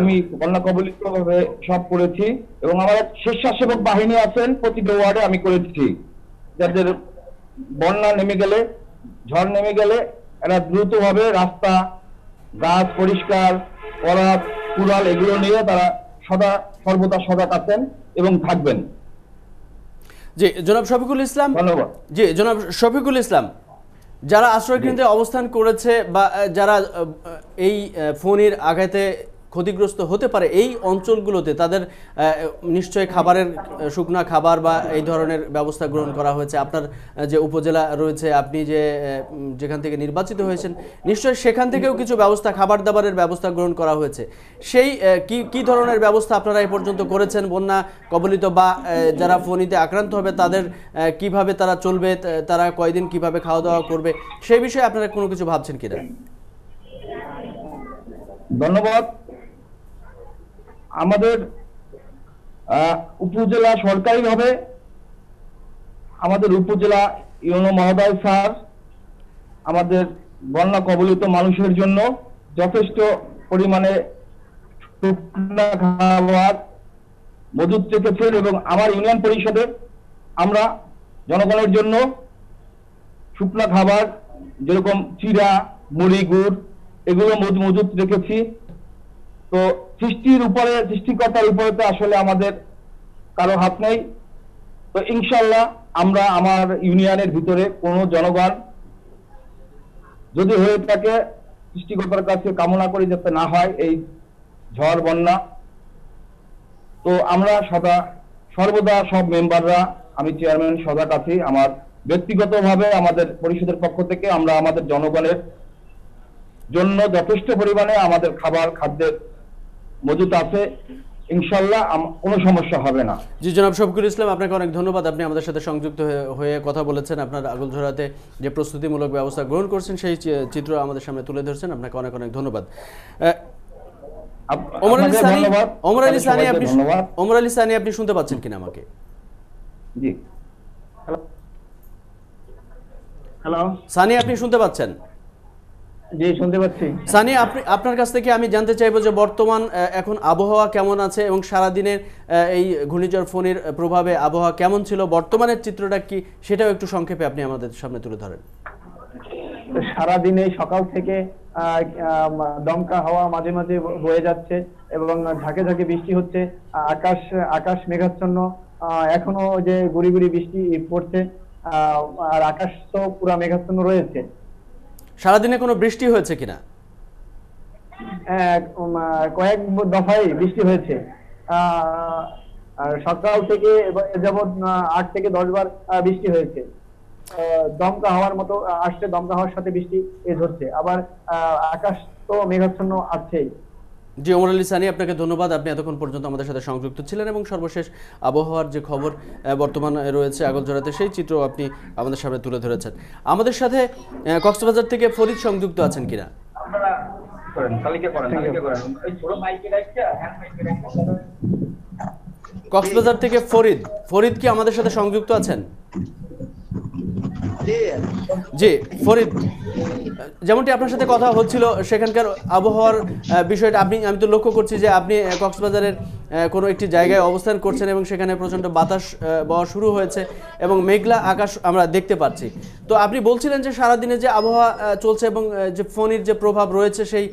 আমি বন্যা কবলিত ভাবে সব করেছি এবং আমার স্বেচ্ছাসেবক বাহিনী আছেন প্রতিটা ওয়ার্ডে আমি করেছি যাদের বন্যা নেমে গেলে ঝড় নেমে গেলে এরা দ্রুতভাবে রাস্তা গাছ পরিষ্কার করা কুড়াল এগুলো নিয়ে তারা সদা সর্বদা সদা থাকেন এবং থাকবেন জি জনাব শফিকুল ইসলাম ধন্যবাদ জি জনাব শফিকুল ইসলাম যারা আশ্রয় কেন্দ্রে অবস্থান করেছে বা যারা এই ফোনের আঘাতে ক্ষতিগ্রস্ত হতে পারে এই অঞ্চলগুলোতে তাদের নিশ্চয় খাবারের শুকনা খাবার বা এই ধরনের ব্যবস্থা গ্রহণ করা হয়েছে আপনার যে উপজেলা রয়েছে আপনি যে যেখান থেকে নির্বাচিত হয়েছেন নিশ্চয় সেখান থেকেও কিছু ব্যবস্থা খাবার দাবারের ব্যবস্থা গ্রহণ করা হয়েছে সেই কি কি ধরনের ব্যবস্থা আপনারা এ পর্যন্ত করেছেন বন্যা কবলিত বা যারা ফোনিতে আক্রান্ত হবে তাদের কিভাবে তারা চলবে তারা কয়দিন কিভাবে খাওয়া দাওয়া করবে সেই বিষয়ে আপনারা কোনো কিছু ভাবছেন কিনা ধন্যবাদ আমাদের উপজেলা সরকারিভাবে আমাদের উপজেলা ইউনো মহোদয় স্যার আমাদের বন্যা কবলিত মানুষের জন্য যথেষ্ট পরিমাণে খাবার মজুদ রেখেছেন এবং আমার ইউনিয়ন পরিষদে আমরা জনগণের জন্য শুকনা খাবার যেরকম চিরা মুড়ি গুড় এগুলো মজুদ রেখেছি তো সৃষ্টির উপরে সৃষ্টিকর্তার উপরে তো আসলে আমাদের কারো হাত নেই তো ইনশাল্লাহ আমরা আমার ইউনিয়নের ভিতরে কোনো জনগণ যদি হয়ে থাকে সৃষ্টিকর্তার কাছে কামনা করি যাতে না হয় এই ঝড় বন্যা তো আমরা সদা সর্বদা সব মেম্বাররা আমি চেয়ারম্যান সদা কাছে আমার ব্যক্তিগতভাবে আমাদের পরিষদের পক্ষ থেকে আমরা আমাদের জনগণের জন্য যথেষ্ট পরিমাণে আমাদের খাবার খাদ্যের মজুদ আছে ইনশাল্লাহ কোনো সমস্যা হবে না জি জনাব শফিকুল ইসলাম আপনাকে অনেক ধন্যবাদ আপনি আমাদের সাথে সংযুক্ত হয়ে কথা বলেছেন আপনার যে প্রস্তুতিমূলক ব্যবস্থা গ্রহণ করছেন সেই চিত্র আমাদের সামনে তুলে ধরছেন আপনাকে অনেক অনেক ধন্যবাদ ওমর সানি আপনি ওমর সানি আপনি শুনতে পাচ্ছেন কিনা আমাকে জি হ্যালো সানি আপনি শুনতে পাচ্ছেন জি শুনতে পাচ্ছি সানি আপনার কাছ থেকে আমি জানতে চাইবো যে বর্তমান এখন আবহাওয়া কেমন আছে এবং সারাদিনের দিনের এই ঘূর্ণিঝড় ফোনের প্রভাবে আবহাওয়া কেমন ছিল বর্তমানের চিত্রটা কি সেটাও একটু সংক্ষেপে আপনি আমাদের সামনে তুলে ধরেন সারা দিনে সকাল থেকে দমকা হাওয়া মাঝে মাঝে বয়ে যাচ্ছে এবং ঝাঁকে ঝাঁকে বৃষ্টি হচ্ছে আকাশ আকাশ মেঘাচ্ছন্ন এখনো যে গুড়ি গুড়ি বৃষ্টি পড়ছে আর আকাশ তো পুরা মেঘাচ্ছন্ন রয়েছে সারাদিনে কোনো বৃষ্টি হয়েছে কিনা কয়েক দফায় বৃষ্টি হয়েছে সকাল থেকে যেমন আট থেকে দশ বার বৃষ্টি হয়েছে দমকা হওয়ার মতো আসছে দমকা হওয়ার সাথে বৃষ্টি ধরছে আবার আকাশ তো মেঘাচ্ছন্ন আছেই জি ওমর আলী সানি আপনাকে ধন্যবাদ আপনি এতক্ষণ পর্যন্ত আমাদের সাথে সংযুক্ত ছিলেন এবং সর্বশেষ আবহাওয়ার যে খবর বর্তমান রয়েছে আগলজোড়াতে সেই চিত্র আপনি আমাদের সামনে তুলে ধরেছেন আমাদের সাথে কক্সবাজার থেকে ফরিদ সংযুক্ত আছেন কিনা কক্সবাজার থেকে ফরিদ ফরিদ কি আমাদের সাথে সংযুক্ত আছেন জি ফরিদ যেমনটি আপনার সাথে কথা হচ্ছিল সেখানকার আবহাওয়ার বিষয়টা আপনি আমি তো লক্ষ্য করছি যে আপনি কক্সবাজারের কোনো একটি জায়গায় অবস্থান করছেন এবং সেখানে প্রচণ্ড বাতাস বওয়া শুরু হয়েছে এবং মেঘলা আকাশ আমরা দেখতে পাচ্ছি তো আপনি বলছিলেন যে সারাদিনে যে আবহাওয়া চলছে এবং যে ফোনের যে প্রভাব রয়েছে সেই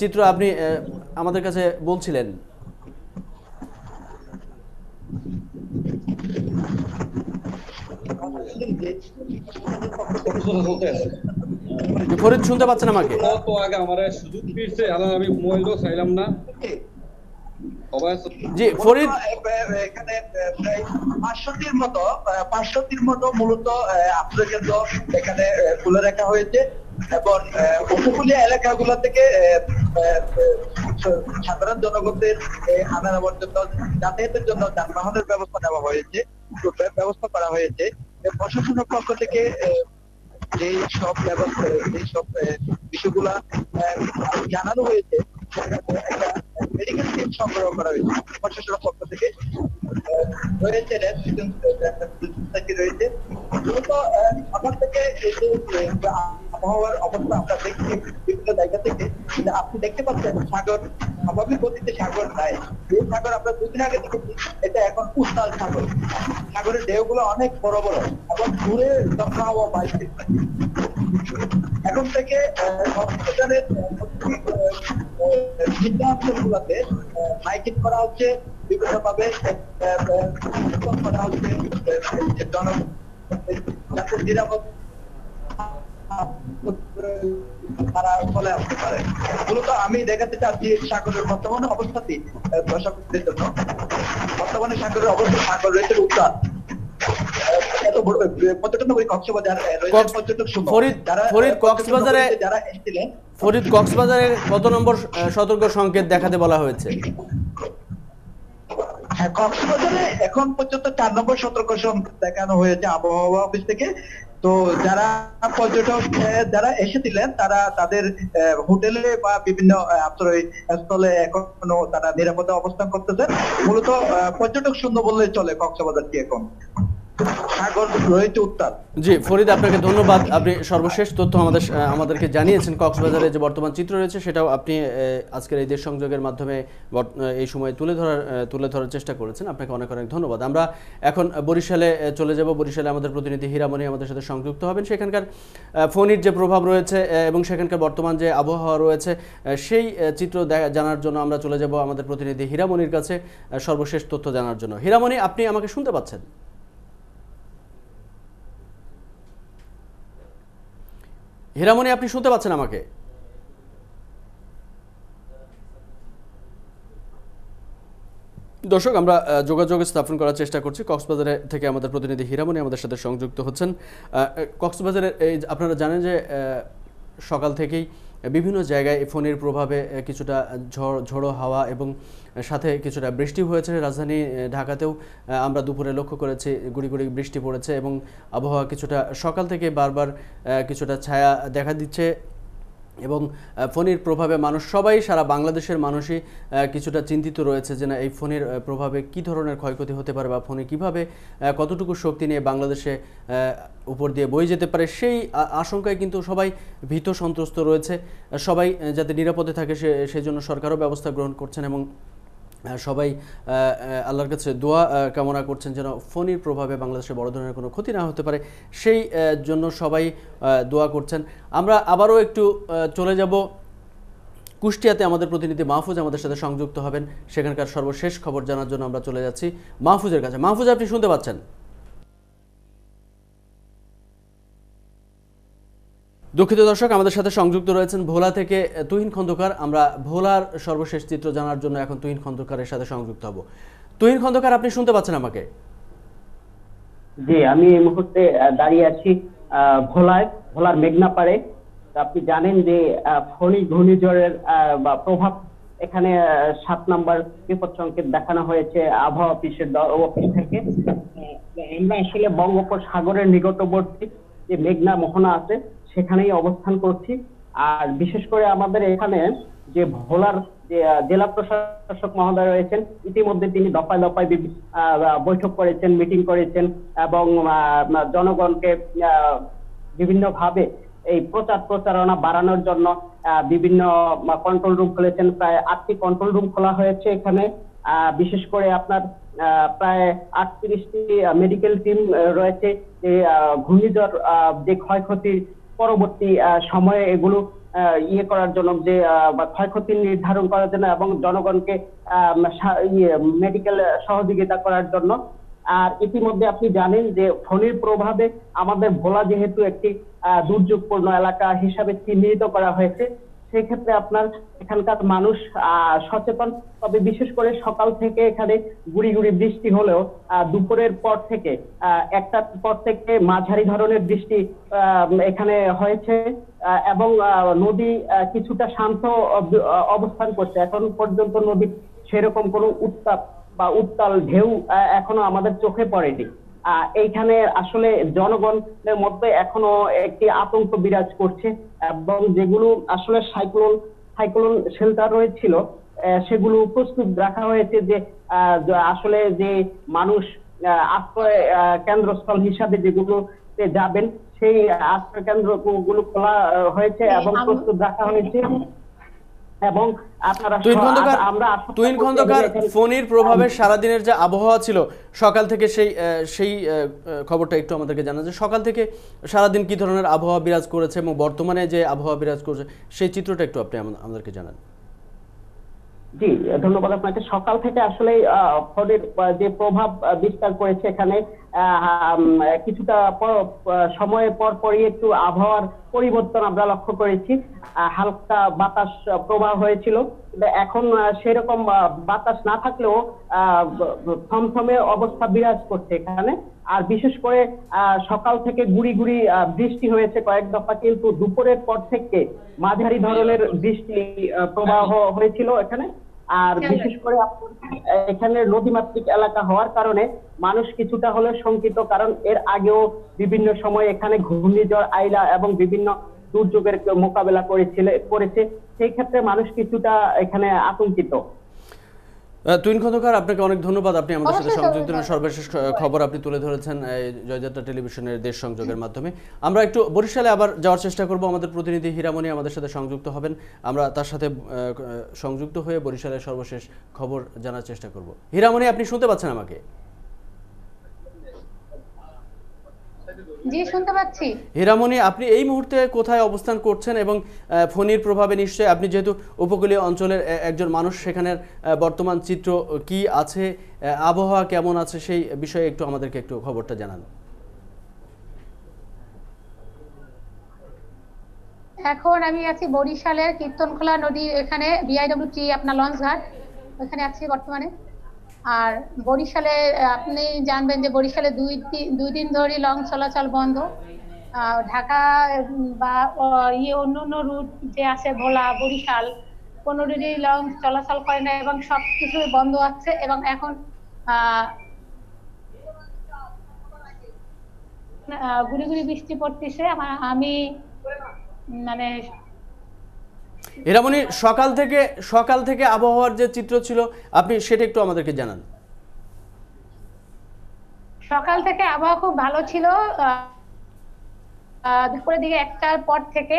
চিত্র আপনি আমাদের কাছে বলছিলেন ফরিদ শুনতে পাচ্ছেন আমাকে তো আগে সুযোগ দিয়েছে আমি মোবাইলও চাইলাম না জি ফরিদ এখানে পাঁচশোটির মতো পাঁচশোটির মতো মূলত এখানে খুলে রাখা হয়েছে এবং উপকূলীয় এলাকাগুলো থেকে সাধারণ জনগণদের আনার পর্যন্ত যাতায়াতের জন্য যানবাহনের ব্যবস্থা নেওয়া হয়েছে ব্যবস্থা করা হয়েছে প্রশাসনের পক্ষ থেকে যে সব ব্যবস্থা যে সব বিষয়গুলা জানানো হয়েছে মেডিকেল টিম সংগ্রহ করা হয়েছে প্রশাসনের পক্ষ থেকে রয়েছে রয়েছে মূলত আমার থেকে আবহাওয়ার অবস্থা আমরা দেখছি বিভিন্ন জায়গা থেকে আপনি দেখতে পাচ্ছেন সাগর স্বাভাবিক গতিতে সাগর যায় যে সাগর আমরা দুদিন আগে দেখেছি এটা এখন উত্তাল সাগর সাগরের ঢেউগুলো অনেক বড় বড় এবং দূরে দফা হওয়া এখন থেকে কক্সবাজারের ভিন্ন অঞ্চলগুলোতে মাইকিং করা হচ্ছে বিভিন্ন ভাবে করা হচ্ছে যাতে নিরাপদ আমি দেখাতে চাচ্ছি সাগরের বর্তমানে অবস্থাতে দর্শকদের জন্য বর্তমানে সাগরের অবস্থা সাগর রয়েছে উত্তাপ ফরিদ কক্সবাজারে কত নম্বর সতর্ক সংকেত দেখাতে বলা হয়েছে হ্যাঁ, কক্সবাজারে এখন পর্যন্ত চার নম্বর সতর্ক সংকেত দেখানো হয়েছে আবহাওয়া অফিস থেকে তো যারা পর্যটক যারা এসেছিলেন তারা তাদের হোটেলে বা বিভিন্ন আশ্রয় স্থলে এখনো তারা নিরাপদে অবস্থান করতেছেন মূলত পর্যটক শূন্য বললে চলে কক্সবাজারটি এখন জি ফরিদ আপনাকে ধন্যবাদ আপনি সর্বশেষ তথ্য আমাদের আমাদেরকে জানিয়েছেন কক্সবাজারে যে বর্তমান চিত্র রয়েছে সেটাও আপনি আজকের এই দেশ সংযোগের মাধ্যমে এই তুলে ধরার তুলে ধরার চেষ্টা করেছেন আপনাকে অনেক অনেক ধন্যবাদ আমরা এখন বরিশালে চলে যাব বরিশালে আমাদের প্রতিনিধি হীরামণি আমাদের সাথে সংযুক্ত হবেন সেখানকার ফোনির যে প্রভাব রয়েছে এবং সেখানকার বর্তমান যে আবহাওয়া রয়েছে সেই চিত্র জানার জন্য আমরা চলে যাব আমাদের প্রতিনিধি হীরামণির কাছে সর্বশেষ তথ্য জানার জন্য হীরামণি আপনি আমাকে শুনতে পাচ্ছেন হেরামনি আপনি শুনতে পাচ্ছেন আমাকে দর্শক আমরা যোগাযোগ স্থাপন করার চেষ্টা করছি কক্সবাজারে থেকে আমাদের প্রতিনিধি হিরামণি আমাদের সাথে সংযুক্ত হচ্ছেন কক্সবাজারে আপনারা জানেন যে সকাল থেকেই বিভিন্ন জায়গায় ফোনের প্রভাবে কিছুটা ঝড় ঝড়ো হাওয়া এবং সাথে কিছুটা বৃষ্টি হয়েছে রাজধানী ঢাকাতেও আমরা দুপুরে লক্ষ্য করেছি গুড়ি গুড়ি বৃষ্টি পড়েছে এবং আবহাওয়া কিছুটা সকাল থেকে বারবার কিছুটা ছায়া দেখা দিচ্ছে এবং ফোনের প্রভাবে মানুষ সবাই সারা বাংলাদেশের মানুষই কিছুটা চিন্তিত রয়েছে যে না এই ফোনের প্রভাবে কি ধরনের ক্ষয়ক্ষতি হতে পারে বা ফোনে কিভাবে কতটুকু শক্তি নিয়ে বাংলাদেশে উপর দিয়ে বয়ে যেতে পারে সেই আশঙ্কায় কিন্তু সবাই ভীত সন্ত্রস্ত রয়েছে সবাই যাতে নিরাপদে থাকে সে সেই জন্য সরকারও ব্যবস্থা গ্রহণ করছেন এবং সবাই আল্লাহর কাছে দোয়া কামনা করছেন যেন ফোনির প্রভাবে বাংলাদেশে বড় ধরনের কোনো ক্ষতি না হতে পারে সেই জন্য সবাই দোয়া করছেন আমরা আবারও একটু চলে যাব কুষ্টিয়াতে আমাদের প্রতিনিধি মাহফুজ আমাদের সাথে সংযুক্ত হবেন সেখানকার সর্বশেষ খবর জানার জন্য আমরা চলে যাচ্ছি মাহফুজের কাছে মাহফুজ আপনি শুনতে পাচ্ছেন দুঃখিত দর্শক আমাদের সাথে সংযুক্ত রয়েছেন ভোলা থেকে তুহিন খন্দকার আমরা ভোলার সর্বশেষ চিত্র জানার জন্য এখন তুহিন খন্দকারের সাথে সংযুক্ত হব তুহিন খন্দকার আপনি শুনতে পাচ্ছেন আমাকে জি আমি এই মুহূর্তে দাঁড়িয়ে আছি ভোলায় ভোলার মেঘনা পারে আপনি জানেন যে ফণি ঘূর্ণিঝড়ের বা প্রভাব এখানে সাত নাম্বার বিপদ সংকেত দেখানো হয়েছে আবহাওয়া অফিসের অফিস থেকে আমরা আসলে বঙ্গোপসাগরের নিকটবর্তী যে মেঘনা মোহনা আছে সেখানেই অবস্থান করছি আর বিশেষ করে আমাদের এখানে যে ভোলার জেলা প্রশাসক মহোদয় রয়েছেন ইতিমধ্যে তিনি দফায় দফায় বৈঠক করেছেন মিটিং করেছেন এবং জনগণকে ভাবে এই প্রচার প্রচারণা বাড়ানোর জন্য বিভিন্ন কন্ট্রোল রুম খুলেছেন প্রায় আটটি কন্ট্রোল রুম খোলা হয়েছে এখানে বিশেষ করে আপনার প্রায় আটত্রিশটি মেডিকেল টিম রয়েছে ঘূর্ণিঝড় যে ক্ষয়ক্ষতির পরবর্তী সময়ে এগুলো ইয়ে করার জন্য যে ক্ষয়ক্ষতি নির্ধারণ করার জন্য এবং জনগণকে মেডিকেল ইয়ে, সহযোগিতা করার জন্য আর ইতিমধ্যে আপনি জানেন যে ফণির প্রভাবে আমাদের ভোলা যেহেতু একটি দুর্যোগপূর্ণ এলাকা হিসাবে চিহ্নিত করা হয়েছে সেক্ষেত্রে আপনার এখানকার মানুষ সচেতন তবে বিশেষ করে সকাল থেকে এখানে গুড়ি গুড়ি বৃষ্টি হলেও দুপুরের পর থেকে একটার পর থেকে মাঝারি ধরনের বৃষ্টি এখানে হয়েছে এবং নদী কিছুটা শান্ত অবস্থান করছে এখন পর্যন্ত নদী সেরকম কোনো উত্তাপ বা উত্তাল ঢেউ এখনো আমাদের চোখে পড়েনি এইখানে আসলে জনগণের মধ্যে এখনো একটি আতঙ্ক বিরাজ করছে এবং যেগুলো আসলে সাইক্লোন সাইক্লোন শেল্টার রয়েছিল সেগুলো প্রস্তুত রাখা হয়েছে যে আসলে যে মানুষ আশ্রয় কেন্দ্রস্থল হিসাবে যেগুলো যাবেন সেই আশ্রয় কেন্দ্র গুলো খোলা হয়েছে এবং প্রস্তুত রাখা হয়েছে এবং তুইন খন্দকার তুইন প্রভাবে সারাদিনের যে আবহাওয়া ছিল সকাল থেকে সেই সেই খবরটা একটু আমাদেরকে জানা যে সকাল থেকে সারাদিন কি ধরনের আবহাওয়া বিরাজ করেছে এবং বর্তমানে যে আবহাওয়া বিরাজ করেছে সেই চিত্রটা একটু আপনি আমাদেরকে জানান জি ধন্যবাদ আপনাকে সকাল থেকে আসলে ফোনের যে প্রভাব বিস্তার করেছে এখানে কিছুটা সময় পর পরই একটু আবহাওয়ার পরিবর্তন আমরা লক্ষ্য করেছি হালকা বাতাস প্রবাহ হয়েছিল এখন সেরকম বাতাস না থাকলেও থমথমে অবস্থা বিরাজ করছে এখানে আর বিশেষ করে সকাল থেকে গুড়ি গুড়ি বৃষ্টি হয়েছে কয়েক দফা কিন্তু দুপুরের পর থেকে মাঝারি ধরনের বৃষ্টি প্রবাহ হয়েছিল এখানে আর বিশেষ করে এখানে নদীমাতৃক এলাকা হওয়ার কারণে মানুষ কিছুটা হলে শঙ্কিত কারণ এর আগেও বিভিন্ন সময় এখানে ঘূর্ণিঝড় আইলা এবং বিভিন্ন দুর্যোগের মোকাবেলা করেছিল করেছে সেই ক্ষেত্রে মানুষ কিছুটা এখানে আতঙ্কিত তুইন খন্দকার আপনাকে অনেক ধন্যবাদ আপনি আমাদের সাথে সংযুক্ত সর্বশেষ খবর আপনি তুলে ধরেছেন জয়যাত্রা টেলিভিশনের দেশ সংযোগের মাধ্যমে আমরা একটু বরিশালে আবার যাওয়ার চেষ্টা করব আমাদের প্রতিনিধি হীরামণি আমাদের সাথে সংযুক্ত হবেন আমরা তার সাথে সংযুক্ত হয়ে বরিশালের সর্বশেষ খবর জানার চেষ্টা করব হীরামণি আপনি শুনতে পাচ্ছেন আমাকে জি হীরামণি আপনি এই মুহূর্তে কোথায় অবস্থান করছেন এবং ফোনের প্রভাবে নিশ্চয় আপনি যেহেতু উপকূলীয় অঞ্চলের একজন মানুষ সেখানের বর্তমান চিত্র কি আছে আবহাওয়া কেমন আছে সেই বিষয়ে একটু আমাদেরকে একটু খবরটা জানান এখন আমি আছি বরিশালের কীর্তনখোলা নদী এখানে বিআইডব্লিউটি আপনার লঞ্চ ঘাট ওখানে আছি বর্তমানে আর বরিশালে আপনি জানবেন যে বরিশালে দুই দুই দিন ধরে লং চলাচল বন্ধ ঢাকা বা ইয়ে অন্য অন্য রুট যে আছে ভোলা বরিশাল কোনো রুটই লং চলাচল করে না এবং সব কিছু বন্ধ আছে এবং এখন গুড়ি গুড়ি বৃষ্টি পড়তেছে আমি মানে এরামনি সকাল থেকে সকাল থেকে আবহাওয়ার যে চিত্র ছিল আপনি সেটা একটু আমাদেরকে জানান সকাল থেকে আবহাওয়া খুব ভালো ছিল দুপুরের দিকে একটার পর থেকে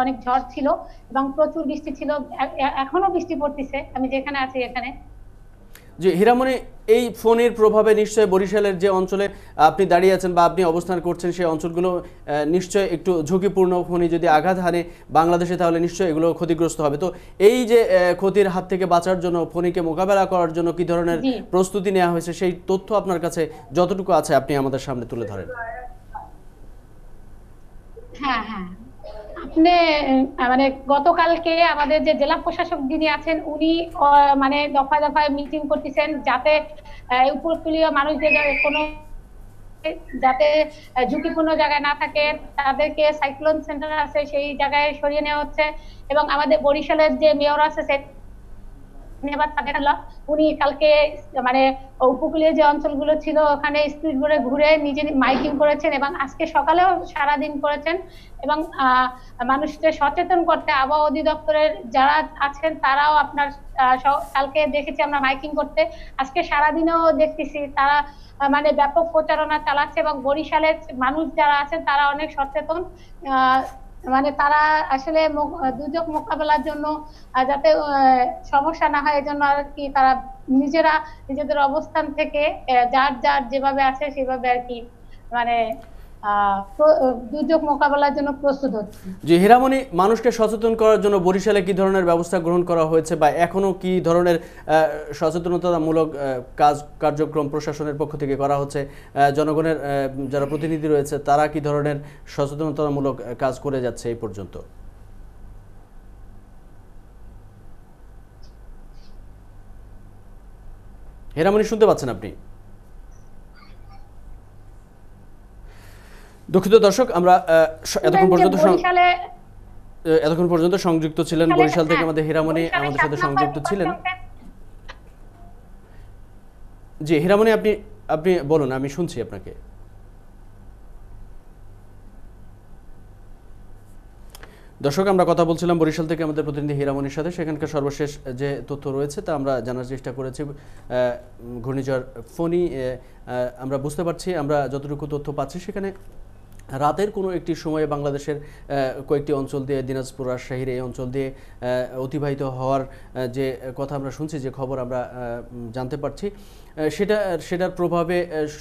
অনেক ঝড় ছিল এবং প্রচুর বৃষ্টি ছিল এখনো বৃষ্টি পড়তেছে আমি যেখানে আছি এখানে যে হীরামণি এই ফোনের প্রভাবে নিশ্চয় বরিশালের যে অঞ্চলে আপনি দাঁড়িয়ে আছেন বা আপনি অবস্থান করছেন সেই অঞ্চলগুলো নিশ্চয় একটু ঝুঁকিপূর্ণ ফোনে যদি আঘাত হানে বাংলাদেশে তাহলে নিশ্চয় এগুলো ক্ষতিগ্রস্ত হবে তো এই যে ক্ষতির হাত থেকে বাঁচার জন্য ফোনিকে মোকাবেলা করার জন্য কি ধরনের প্রস্তুতি নেওয়া হয়েছে সেই তথ্য আপনার কাছে যতটুকু আছে আপনি আমাদের সামনে তুলে ধরেন হ্যাঁ হ্যাঁ আপনি মানে গতকালকে আমাদের যে জেলা প্রশাসক যিনি আছেন উনি মানে দফায় দফায় মিটিং করতেছেন যাতে উপকূলীয় মানুষদের কোনো যাতে ঝুঁকিপূর্ণ জায়গায় না থাকে তাদেরকে সাইক্লোন সেন্টার আছে সেই জায়গায় সরিয়ে নেওয়া হচ্ছে এবং আমাদের বরিশালের যে মেয়র আছে নেবার তাদের উনি কালকে মানে উপকূলীয় যে অঞ্চলগুলো ছিল ওখানে স্পিড বোর্ডে ঘুরে নিজে মাইকিং করেছেন এবং আজকে সকালেও সারাদিন করেছেন এবং মানুষকে সচেতন করতে আবহাওয়া অধিদপ্তরের যারা আছেন তারাও আপনার কালকে দেখেছি আমরা মাইকিং করতে আজকে সারাদিনেও দেখতেছি তারা মানে ব্যাপক প্রচারণা চালাচ্ছে এবং বরিশালের মানুষ যারা আছেন তারা অনেক সচেতন মানে তারা আসলে দুর্যোগ মোকাবেলার জন্য যাতে সমস্যা না হয় এজন্য আর কি তারা নিজেরা নিজেদের অবস্থান থেকে যার যার যেভাবে আছে সেভাবে আর কি মানে দুর্যোগ মোকাবেলার জন্য প্রস্তুত হচ্ছে জি হীরামণি মানুষকে সচেতন করার জন্য বরিশালে কি ধরনের ব্যবস্থা গ্রহণ করা হয়েছে বা এখনো কি ধরনের সচেতনতামূলক কাজ কার্যক্রম প্রশাসনের পক্ষ থেকে করা হচ্ছে জনগণের যারা প্রতিনিধি রয়েছে তারা কি ধরনের সচেতনতামূলক কাজ করে যাচ্ছে এই পর্যন্ত হেরামণি শুনতে পাচ্ছেন আপনি দুঃখিত দর্শক আমরা এতক্ষণ পর্যন্ত এতক্ষণ পর্যন্ত সংযুক্ত ছিলেন হ্যাঁ, বরিশাল থেকে হ্যাঁ, আমাদের হীরামণি আমাদের সাথে সংযুক্ত ছিলেন জি হীরামণি আপনি আপনি বলুন আমি শুনছি আপনাকে দর্শক আমরা কথা বলছিলাম বরিশাল থেকে আমাদের প্রতিনিধি হীরামণির সাথে সেখানকার সর্বশেষ যে তথ্য রয়েছে তা আমরা জানার চেষ্টা করেছি ঘূর্ণিঝড় ফোনই আমরা বুঝতে পারছি আমরা যতটুকু তথ্য পাচ্ছি সেখানে রাতের কোনো একটি সময়ে বাংলাদেশের কয়েকটি অঞ্চল দিয়ে দিনাজপুর রাজশাহীর এই অঞ্চল দিয়ে অতিবাহিত হওয়ার যে কথা আমরা শুনছি যে খবর আমরা জানতে পারছি সেটা সেটার প্রভাবে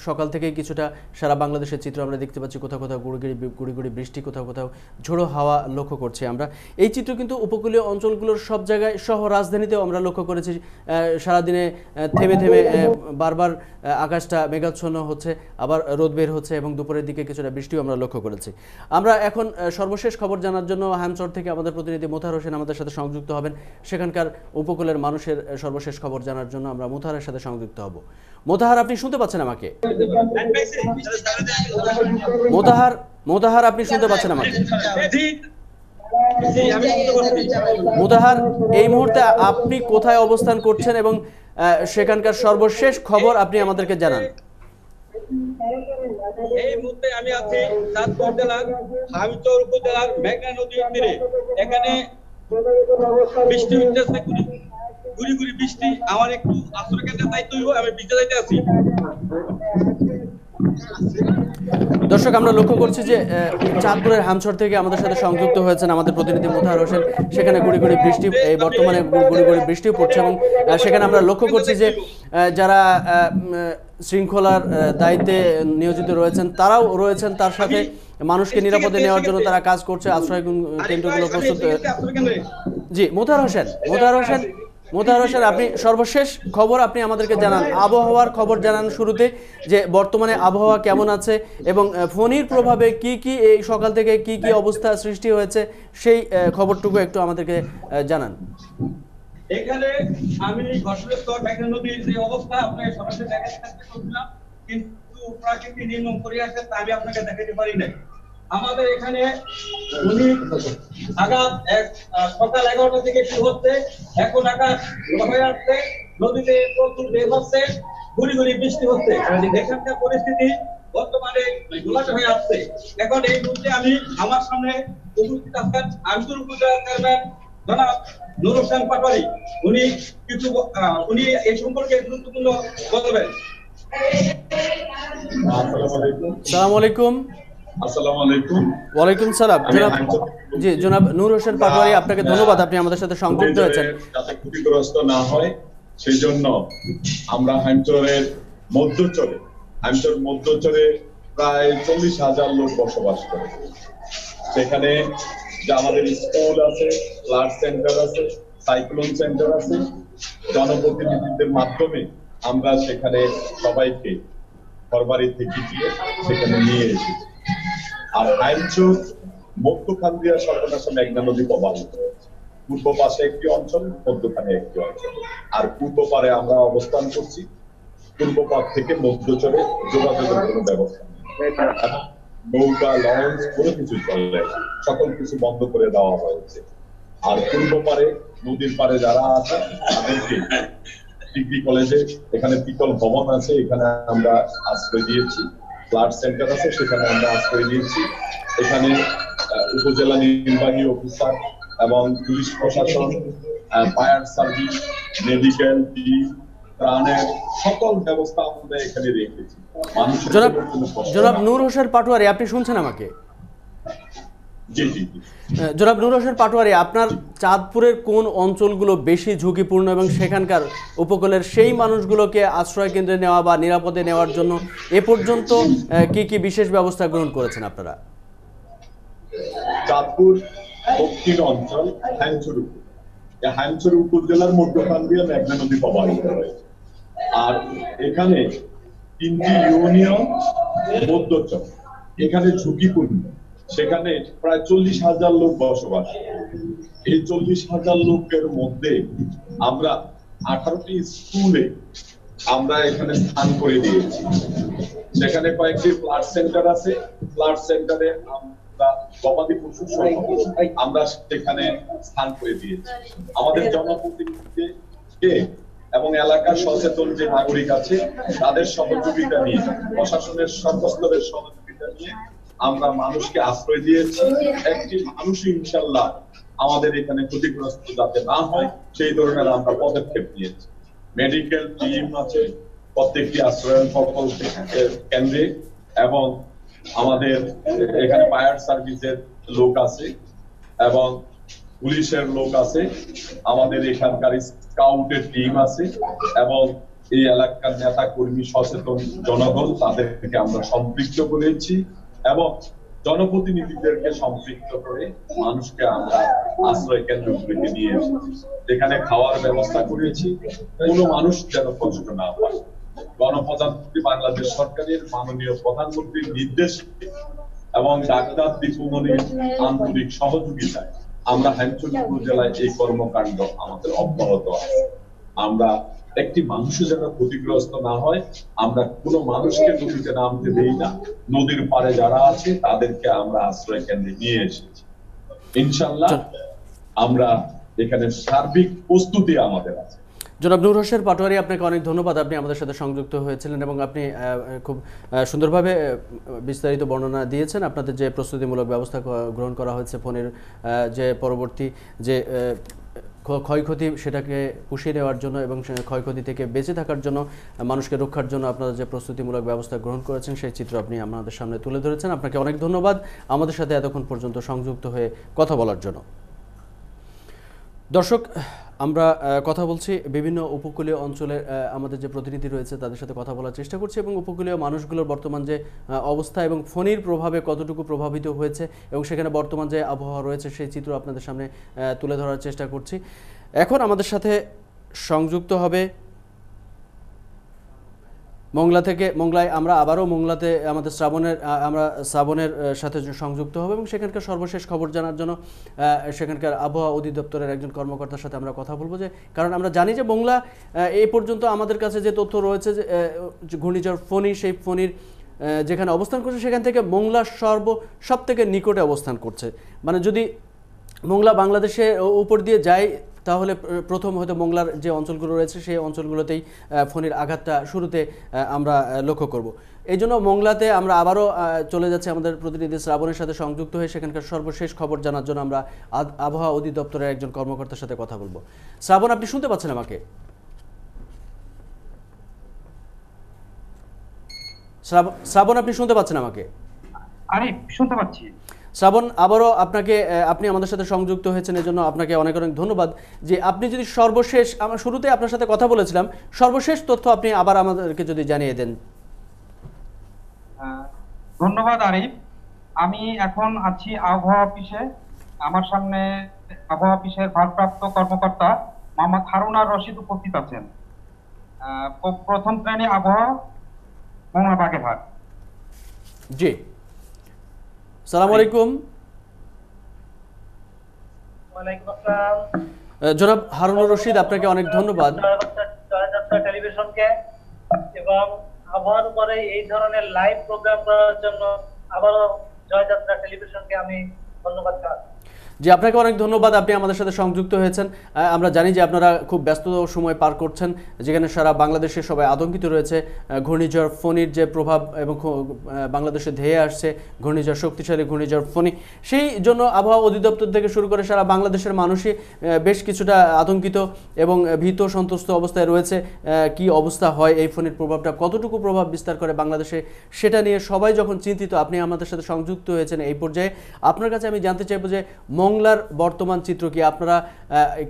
সকাল থেকে কিছুটা সারা বাংলাদেশের চিত্র আমরা দেখতে পাচ্ছি কোথাও কোথাও গুড়িগুড়ি গুড়িগুড়ি বৃষ্টি কোথাও কোথাও ঝোড়ো হাওয়া লক্ষ্য করছি আমরা এই চিত্র কিন্তু উপকূলীয় অঞ্চলগুলোর সব জায়গায় সহ রাজধানীতেও আমরা লক্ষ্য করেছি সারাদিনে থেমে থেমে বারবার আকাশটা মেঘাচ্ছন্ন হচ্ছে আবার রোদ বের হচ্ছে এবং দুপুরের দিকে কিছুটা বৃষ্টিও আমরা লক্ষ্য করেছি আমরা এখন সর্বশেষ খবর জানার জন্য হ্যামচর থেকে আমাদের প্রতিনিধি মোথার হোসেন আমাদের সাথে সংযুক্ত হবেন সেখানকার উপকূলের মানুষের সর্বশেষ খবর জানার জন্য আমরা মোথারের সাথে সংযুক্ত হব মোতাহার আপনি শুনতে পাচ্ছেন আমাকে মোতাহার মোতাহার আপনি শুনতে পাচ্ছেন আমাকে মোতাহার এই মুহূর্তে আপনি কোথায় অবস্থান করছেন এবং সেখানকার সর্বশেষ খবর আপনি আমাদেরকে জানান এই মুহূর্তে আমি আছি চাঁদপুর জেলার হামিচর উপজেলার মেঘনা নদীর তীরে এখানে বৃষ্টি হইতেছে গুড়ি গুড়ি বৃষ্টি আমার একটু আশ্রয় কেন্দ্রে দায়িত্ব হইব আমি বিচে যাইতে আছি দর্শক আমরা লক্ষ্য করছি যে চাঁদপুরের হামছর থেকে আমাদের সাথে সংযুক্ত হয়েছেন আমাদের প্রতিনিধি মোতাহার হোসেন সেখানে গুড়ি গুড়ি বৃষ্টি এই বর্তমানে গুড়ি গুড়ি বৃষ্টিও পড়ছে এবং সেখানে আমরা লক্ষ্য করছি যে যারা শৃঙ্খলার দায়িত্বে নিয়োজিত রয়েছেন তারাও রয়েছেন তার সাথে মানুষকে নিরাপদে নেওয়ার জন্য তারা কাজ করছে আশ্রয় কেন্দ্রগুলো প্রস্তুত জি মোতার হোসেন মোতার হোসেন মোতাহার হোসেন আপনি সর্বশেষ খবর আপনি আমাদেরকে জানান আবহাওয়ার খবর জানান শুরুতে যে বর্তমানে আবহাওয়া কেমন আছে এবং ফোনির প্রভাবে কি কি এই সকাল থেকে কি কি অবস্থা সৃষ্টি হয়েছে সেই খবরটুকু একটু আমাদেরকে জানান এখানে আমি ঘটনাস্থল নদীর যে অবস্থা আপনাকে সরাসরি দেখাতে চেষ্টা করছিলাম কিন্তু প্রাচীনটি নির্মাণ করে আসেন তা আমি আপনাকে দেখাতে পারি নাই আমাদের এখানে উনি আগাম এক সকাল এগারোটা থেকে শুরু হচ্ছে এখন আকাশ হয়ে আসছে নদীতে প্রচুর বের হচ্ছে গুড়ি গুড়ি বৃষ্টি হচ্ছে এখানকার পরিস্থিতি বর্তমানে ঘোলাট হয়ে আসছে এখন এই মুহূর্তে আমি আমার সামনে উপস্থিত আছেন আব্দুল গুজরাট চেয়ারম্যান জনাব নুর হোসেন পাটোয়ারি উনি কিছু উনি এই সম্পর্কে গুরুত্বপূর্ণ বলবেন আসসালামু না হয় সেই জন্য আমরা প্রায় চল্লিশ হাজার লোক বসবাস সেখানে আমাদের স্কুল আছে ক্লাস সেন্টার আছে সাইক্লোন সেন্টার আছে জনপ্রতিনিধিদের মাধ্যমে আমরা সেখানে সবাইকে ঘরবাড়ি গিয়ে সেখানে নিয়ে এসেছি আর আইনচুর দিয়া সর্বনাশে মেঘনা নদী প্রবাহিত পূর্ব পাশে একটি অঞ্চল মধ্যখানে একটি অঞ্চল আর পূর্ব পারে আমরা অবস্থান করছি পূর্ব পার থেকে মধ্য চলে যোগাযোগের কোনো ব্যবস্থা নৌকা লঞ্চ কোনো কিছু চলে সকল কিছু বন্ধ করে দেওয়া হয়েছে আর পূর্ব পারে নদীর পারে যারা আছে তাদেরকে ডিগ্রি কলেজে এখানে পিতল ভবন আছে এখানে আমরা আশ্রয় দিয়েছি ফ্লাড সেন্টার আছে সেখানে আমরা আশ্রয় দিয়েছি এখানে উপজেলা নির্বাহী অফিসার এবং পুলিশ প্রশাসন ফায়ার সার্ভিস মেডিকেল টিম জনাব নূর হোসেন পাটুয়ারি আপনি শুনছেন আমাকে জনাব নুর হোসেন পাটোয়ারি আপনার চাঁদপুরের কোন অঞ্চলগুলো বেশি ঝুঁকিপূর্ণ এবং সেখানকার উপকূলের সেই মানুষগুলোকে আশ্রয় কেন্দ্রে নেওয়া বা নিরাপদে নেওয়ার জন্য এ পর্যন্ত কি কি বিশেষ ব্যবস্থা গ্রহণ করেছেন আপনারা চাঁদপুর দক্ষিণ অঞ্চল হ্যাংচুর হ্যাংচুর উপজেলার মধ্যখান দিয়ে মেঘনা নদী প্রবাহিত হয়েছে আর এখানে তিনটি ইউনিয়ন মধ্যচক এখানে ঝুঁকিপূর্ণ সেখানে প্রায় চল্লিশ হাজার লোক বসবাস এই চল্লিশ হাজার লোকের মধ্যে আমরা আঠারোটি স্কুলে আমরা এখানে স্থান করে দিয়েছি সেখানে কয়েকটি ফ্লাড সেন্টার আছে ফ্লাড সেন্টারে আমরা গবাদি পশু আমরা সেখানে স্থান করে দিয়েছি আমাদের জনপ্রতিনিধিকে এবং এলাকার সচেতন যে নাগরিক আছে তাদের সহযোগিতা নিয়ে প্রশাসনের সর্বস্তরের সহযোগিতা নিয়ে আমরা মানুষকে আশ্রয় দিয়েছি একটি মানুষ ইনশাল্লাহ আমাদের এখানে ক্ষতিগ্রস্ত যাতে না হয় সেই ধরনের আমরা পদক্ষেপ নিয়েছি মেডিকেল টিম আছে প্রত্যেকটি আশ্রয়ন প্রকল্প কেন্দ্রে এবং আমাদের এখানে ফায়ার সার্ভিসের লোক আছে এবং পুলিশের লোক আছে আমাদের এখানকার স্কাউটের টিম আছে এবং এই এলাকার নেতা কর্মী সচেতন জনগণ তাদেরকে আমরা সম্পৃক্ত করেছি এবং জনপ্রতিনিধিদেরকে সম্পৃক্ত করে মানুষকে আমরা আশ্রয় কেন্দ্রগুলিতে নিয়ে এসেছি যেখানে খাওয়ার ব্যবস্থা করেছি কোনো মানুষ যেন কষ্ট না পায় গণপ্রজাতন্ত্রী বাংলাদেশ সরকারের মাননীয় প্রধানমন্ত্রীর নির্দেশ এবং ডাক্তার দীপুমণির আন্তরিক সহযোগিতায় আমরা হ্যাঞ্চল উপজেলায় এই কর্মকাণ্ড আমাদের অব্যাহত আছে আমরা একটি মানুষও যেন ক্ষতিগ্রস্ত না হয় আমরা কোন মানুষকে নদীতে নামতে দেই না নদীর পারে যারা আছে তাদেরকে আমরা আশ্রয় কেন্দ্রে নিয়ে এসেছি ইনশাল্লাহ আমরা এখানে সার্বিক প্রস্তুতি আমাদের আছে জনাব নূর হোসেন পাটোয়ারি আপনাকে অনেক ধন্যবাদ আপনি আমাদের সাথে সংযুক্ত হয়েছিলেন এবং আপনি খুব সুন্দরভাবে বিস্তারিত বর্ণনা দিয়েছেন আপনাদের যে প্রস্তুতিমূলক ব্যবস্থা গ্রহণ করা হয়েছে ফোনের যে পরবর্তী যে ক্ষয়ক্ষতি সেটাকে পুষিয়ে দেওয়ার জন্য এবং ক্ষয়ক্ষতি থেকে বেঁচে থাকার জন্য মানুষকে রক্ষার জন্য আপনারা যে প্রস্তুতিমূলক ব্যবস্থা গ্রহণ করেছেন সেই চিত্র আপনি আমাদের সামনে তুলে ধরেছেন আপনাকে অনেক ধন্যবাদ আমাদের সাথে এতক্ষণ পর্যন্ত সংযুক্ত হয়ে কথা বলার জন্য দর্শক আমরা কথা বলছি বিভিন্ন উপকূলীয় অঞ্চলের আমাদের যে প্রতিনিধি রয়েছে তাদের সাথে কথা বলার চেষ্টা করছি এবং উপকূলীয় মানুষগুলোর বর্তমান যে অবস্থা এবং ফণির প্রভাবে কতটুকু প্রভাবিত হয়েছে এবং সেখানে বর্তমান যে আবহাওয়া রয়েছে সেই চিত্র আপনাদের সামনে তুলে ধরার চেষ্টা করছি এখন আমাদের সাথে সংযুক্ত হবে মংলা থেকে মংলায় আমরা আবারও মংলাতে আমাদের শ্রাবণের আমরা শ্রাবণের সাথে সংযুক্ত হব এবং সেখানকার সর্বশেষ খবর জানার জন্য সেখানকার আবহাওয়া অধিদপ্তরের একজন কর্মকর্তার সাথে আমরা কথা বলবো যে কারণ আমরা জানি যে মংলা এই পর্যন্ত আমাদের কাছে যে তথ্য রয়েছে যে ঘূর্ণিঝড় ফণি সেই ফণির যেখানে অবস্থান করছে সেখান থেকে মংলা সর্ব সব থেকে নিকটে অবস্থান করছে মানে যদি মংলা বাংলাদেশের উপর দিয়ে যায় তাহলে প্রথম হয়তো মোংলার যে অঞ্চলগুলো রয়েছে সেই অঞ্চলগুলোতেই ফোনের আঘাতটা শুরুতে আমরা লক্ষ্য করব এই জন্য মোংলাতে আমরা আবারও চলে যাচ্ছি আমাদের প্রতিনিধি শ্রাবণের সাথে সংযুক্ত হয়ে সেখানকার সর্বশেষ খবর জানার জন্য আমরা আবহাওয়া অধিদপ্তরের একজন কর্মকর্তার সাথে কথা বলবো শ্রাবণ আপনি শুনতে পাচ্ছেন আমাকে শ্রাবণ আপনি শুনতে পাচ্ছেন আমাকে আরে শুনতে পাচ্ছি শ্রাবণ আবারও আপনাকে আপনি আমাদের সাথে সংযুক্ত হয়েছেন এজন্য আপনাকে অনেক অনেক ধন্যবাদ যে আপনি যদি সর্বশেষ আমরা শুরুতে আপনার সাথে কথা বলেছিলাম সর্বশেষ তথ্য আপনি আবার আমাদেরকে যদি জানিয়ে দেন ধন্যবাদ আরিফ আমি এখন আছি আবহাওয়া অফিসে আমার সামনে আবহাওয়া অফিসের ভারপ্রাপ্ত কর্মকর্তা মোহাম্মদ হারুনার রশিদ উপস্থিত আছেন প্রথম শ্রেণী আবহাওয়া মোংলা বাগেরহাট জি সালাম আলাইকুম জনাব হারুনুর রশিদ আপনাকে অনেক ধন্যবাদ টেলিভিশনকে এবং আবহাওয়ার পরে এই ধরনের লাইভ প্রোগ্রাম করার জন্য আবারও জয়যাত্রা টেলিভিশনকে আমি ধন্যবাদ জানাচ্ছি জি আপনাকে অনেক ধন্যবাদ আপনি আমাদের সাথে সংযুক্ত হয়েছেন আমরা জানি যে আপনারা খুব ব্যস্ত সময় পার করছেন যেখানে সারা বাংলাদেশে সবাই আতঙ্কিত রয়েছে ঘূর্ণিঝড় ফণির যে প্রভাব এবং বাংলাদেশে ধেয়ে আসছে ঘূর্ণিঝড় শক্তিশালী ঘূর্ণিঝড় ফণি সেই জন্য আবহাওয়া অধিদপ্তর থেকে শুরু করে সারা বাংলাদেশের মানুষই বেশ কিছুটা আতঙ্কিত এবং ভীত সন্তুষ্ট অবস্থায় রয়েছে কি অবস্থা হয় এই ফোনের প্রভাবটা কতটুকু প্রভাব বিস্তার করে বাংলাদেশে সেটা নিয়ে সবাই যখন চিন্তিত আপনি আমাদের সাথে সংযুক্ত হয়েছেন এই পর্যায়ে আপনার কাছে আমি জানতে চাইব যে মঙ্গল বাংলার বর্তমান চিত্র কি আপনারা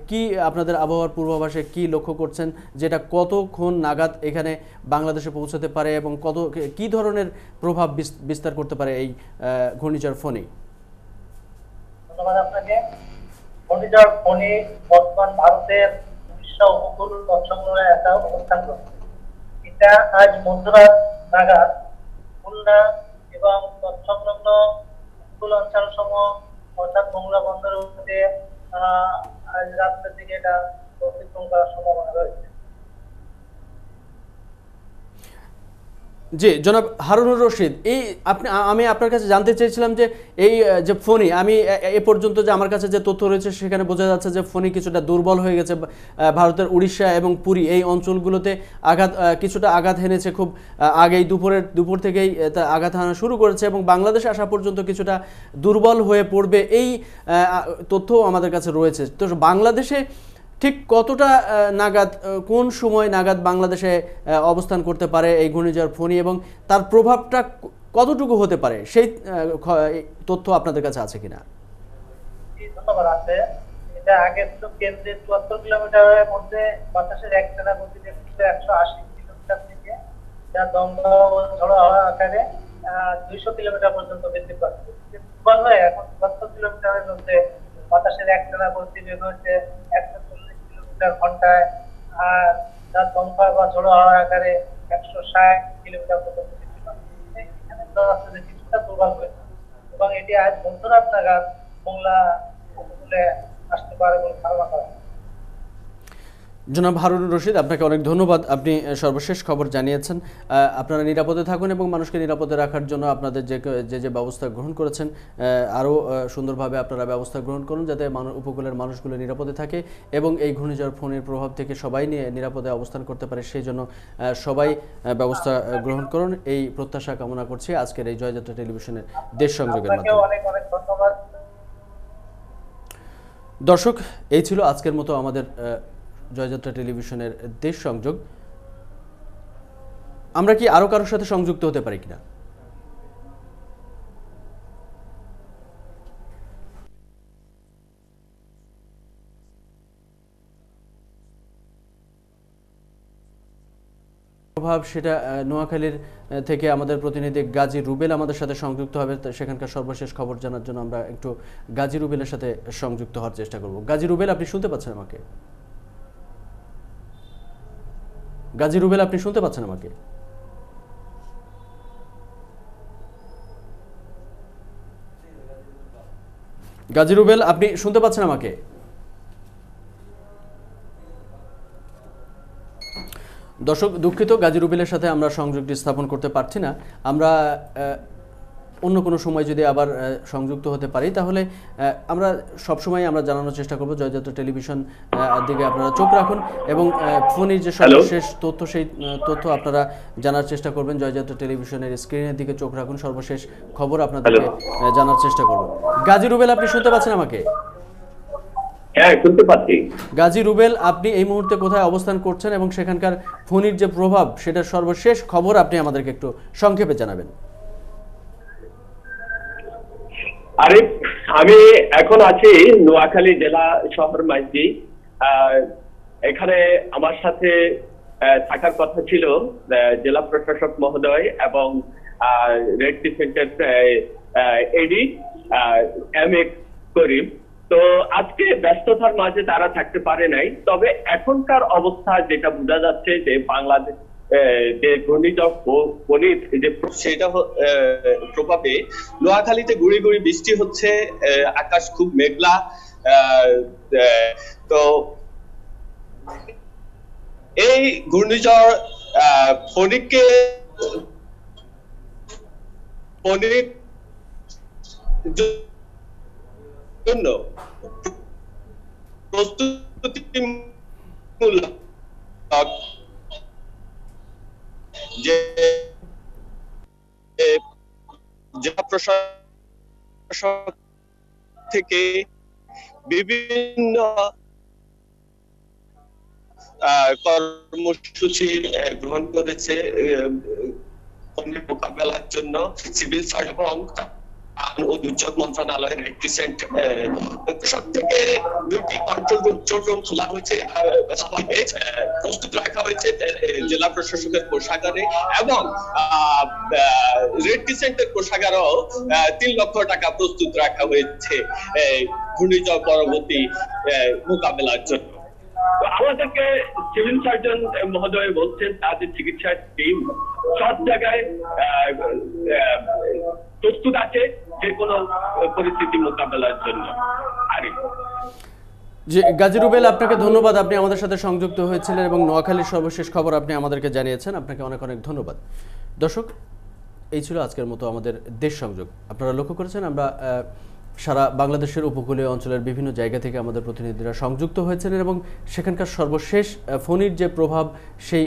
কি আপনাদের আবহাওয়ার পূর্বাভাসে কি লক্ষ্য করছেন যেটা কতক্ষণ নাগাদ এখানে বাংলাদেশে পৌঁছাতে পারে এবং কত কি ধরনের প্রভাব বিস্তার করতে পারে এই ঘূর্ণিঝড় ফণি ধন্যবাদ আপনাকে এবং অর্থাৎ বন্দরের বন্দর হতে রাস্তার দিকে এটা অতিক্রম করার সম্ভাবনা রয়েছে জি জনাব হারুনুর রশিদ এই আপনি আমি আপনার কাছে জানতে চেয়েছিলাম যে এই যে ফোনই আমি এ পর্যন্ত যে আমার কাছে যে তথ্য রয়েছে সেখানে বোঝা যাচ্ছে যে ফোনই কিছুটা দুর্বল হয়ে গেছে ভারতের উড়িষ্যা এবং পুরী এই অঞ্চলগুলোতে আঘাত কিছুটা আঘাত হেনেছে খুব আগেই দুপুরের দুপুর থেকেই আঘাত হানা শুরু করেছে এবং বাংলাদেশ আসা পর্যন্ত কিছুটা দুর্বল হয়ে পড়বে এই তথ্য আমাদের কাছে রয়েছে তো বাংলাদেশে ঠিক কতটা নাগাদ কোন সময় নাগাদ বাংলাদেশে অবস্থান করতে পারে এই ঘূর্ণিঝড় ফণি এবং তার প্রভাবটা কতটুকু হতে পারে সেই তথ্য আপনাদের কাছে আছে কিনা এটা চুয়াত্তর কিলোমিটারের মধ্যে বাতাসের এক একশো আশি কিলোমিটার যা হওয়া আকারে দুইশো কিলোমিটার পর্যন্ত বৃদ্ধি পাচ্ছে এখন চুয়াত্তর কিলোমিটারের মধ্যে বাতাসের এক গতি বের হচ্ছে একশো কিলোমিটার ঘন্টায় আর তার দমকা বা ঝোড়ো হাওয়ার আকারে একশো ষাট কিলোমিটার পর্যন্ত কিছুটা দুর্বল হয়েছে এবং এটি আজ মধ্যরাত নাগাদ বাংলা উপকূলে আসতে পারে বলে ধারণা করা জনাব হারুন রশিদ আপনাকে অনেক ধন্যবাদ আপনি সর্বশেষ খবর জানিয়েছেন আপনারা নিরাপদে থাকুন এবং মানুষকে নিরাপদে রাখার জন্য আপনাদের যে যে যে ব্যবস্থা গ্রহণ করেছেন আরও সুন্দরভাবে আপনারা ব্যবস্থা গ্রহণ করুন যাতে উপকূলের মানুষগুলো নিরাপদে থাকে এবং এই ঘূর্ণিঝড় ফোনের প্রভাব থেকে সবাই নিয়ে নিরাপদে অবস্থান করতে পারে সেই জন্য সবাই ব্যবস্থা গ্রহণ করুন এই প্রত্যাশা কামনা করছি আজকের এই জয়যাত্রা টেলিভিশনের দেশ সংযোগের মাধ্যমে দর্শক এই ছিল আজকের মতো আমাদের জয়যাত্রা টেলিভিশনের দেশ সংযোগ আমরা কি আরও কারোর সাথে সংযুক্ত হতে পারি কিনা প্রভাব সেটা নোয়াখালীর থেকে আমাদের প্রতিনিধি গাজী রুবেল আমাদের সাথে সংযুক্ত হবে সেখানকার সর্বশেষ খবর জানার জন্য আমরা একটু গাজী রুবেলের সাথে সংযুক্ত হওয়ার চেষ্টা করব গাজী রুবেল আপনি শুনতে পাচ্ছেন আমাকে গাজী রুবেল আপনি শুনতে পাচ্ছেন আমাকে গাজী রুবেল আপনি শুনতে পাচ্ছেন আমাকে দর্শক দুঃখিত গাজী রুবেলের সাথে আমরা সংযোগটি স্থাপন করতে পারছি না আমরা অন্য কোনো সময় যদি আবার সংযুক্ত হতে পারি তাহলে আমরা সবসময় আমরা জানানোর চেষ্টা করব জয়যাত্র টেলিভিশন দিকে আপনারা চোখ রাখুন এবং ফোনের যে সর্বশেষ তথ্য সেই তথ্য আপনারা জানার চেষ্টা করবেন জয়যাত্র টেলিভিশনের স্ক্রিনের দিকে চোখ রাখুন সর্বশেষ খবর আপনাদেরকে জানার চেষ্টা করব গাজী রুবেল আপনি শুনতে পাচ্ছেন আমাকে হ্যাঁ, গাজী রুবেল আপনি এই মুহূর্তে কোথায় অবস্থান করছেন এবং সেখানকার ফোনির যে প্রভাব সেটা সর্বশেষ খবর আপনি আমাদেরকে একটু সংক্ষেপে জানাবেন আরে আমি এখন আছি নোয়াখালী জেলা শহর মাইজি এখানে আমার সাথে থাকার কথা ছিল জেলা প্রশাসক মহোদয় এবং রেড ডিফেন্ডার এডি এম এ করিম তো আজকে ব্যস্ততার মাঝে তারা থাকতে পারে নাই তবে এখনকার অবস্থা যেটা বোঝা যাচ্ছে যে বাংলাদেশ প্রভাবে নোয়াখালীতে গুড়ি গুড়ি বৃষ্টি হচ্ছে আকাশ খুব মেঘলা তো এই ঘূর্ণিঝড় ফণিককে ফণিক জন্য যে জেলা প্রশাসক থেকে বিভিন্ন কর্মসূচি গ্রহণ করেছে মোকাবেলার জন্য সিভিল সার্জন ও দুর্যোগ মন্ত্রণালয়ের একটি সব থেকে দুটি কন্ট্রোল রুম রুম খোলা হয়েছে প্রস্তুত রাখা হয়েছে জেলা প্রশাসকের কোষাগারে এবং কোষাগারও তিন লক্ষ টাকা প্রস্তুত রাখা হয়েছে ঘূর্ণিঝড় পরবর্তী মোকাবেলার জন্য আমাদেরকে সিভিল সার্জন মহোদয় বলছেন তাদের চিকিৎসার টিম সব জায়গায় প্রস্তুত আছে যে কোনো পরিস্থিতি মোকাবেলার জন্য আর জি গাজী রুবেল আপনাকে ধন্যবাদ আপনি আমাদের সাথে সংযুক্ত হয়েছিলেন এবং নোয়াখালীর সর্বশেষ খবর আপনি আমাদেরকে জানিয়েছেন আপনাকে অনেক অনেক ধন্যবাদ দর্শক এই ছিল আজকের মতো আমাদের দেশ সংযোগ আপনারা লক্ষ্য করেছেন আমরা সারা বাংলাদেশের উপকূলীয় অঞ্চলের বিভিন্ন জায়গা থেকে আমাদের প্রতিনিধিরা সংযুক্ত হয়েছিলেন এবং সেখানকার সর্বশেষ ফণির যে প্রভাব সেই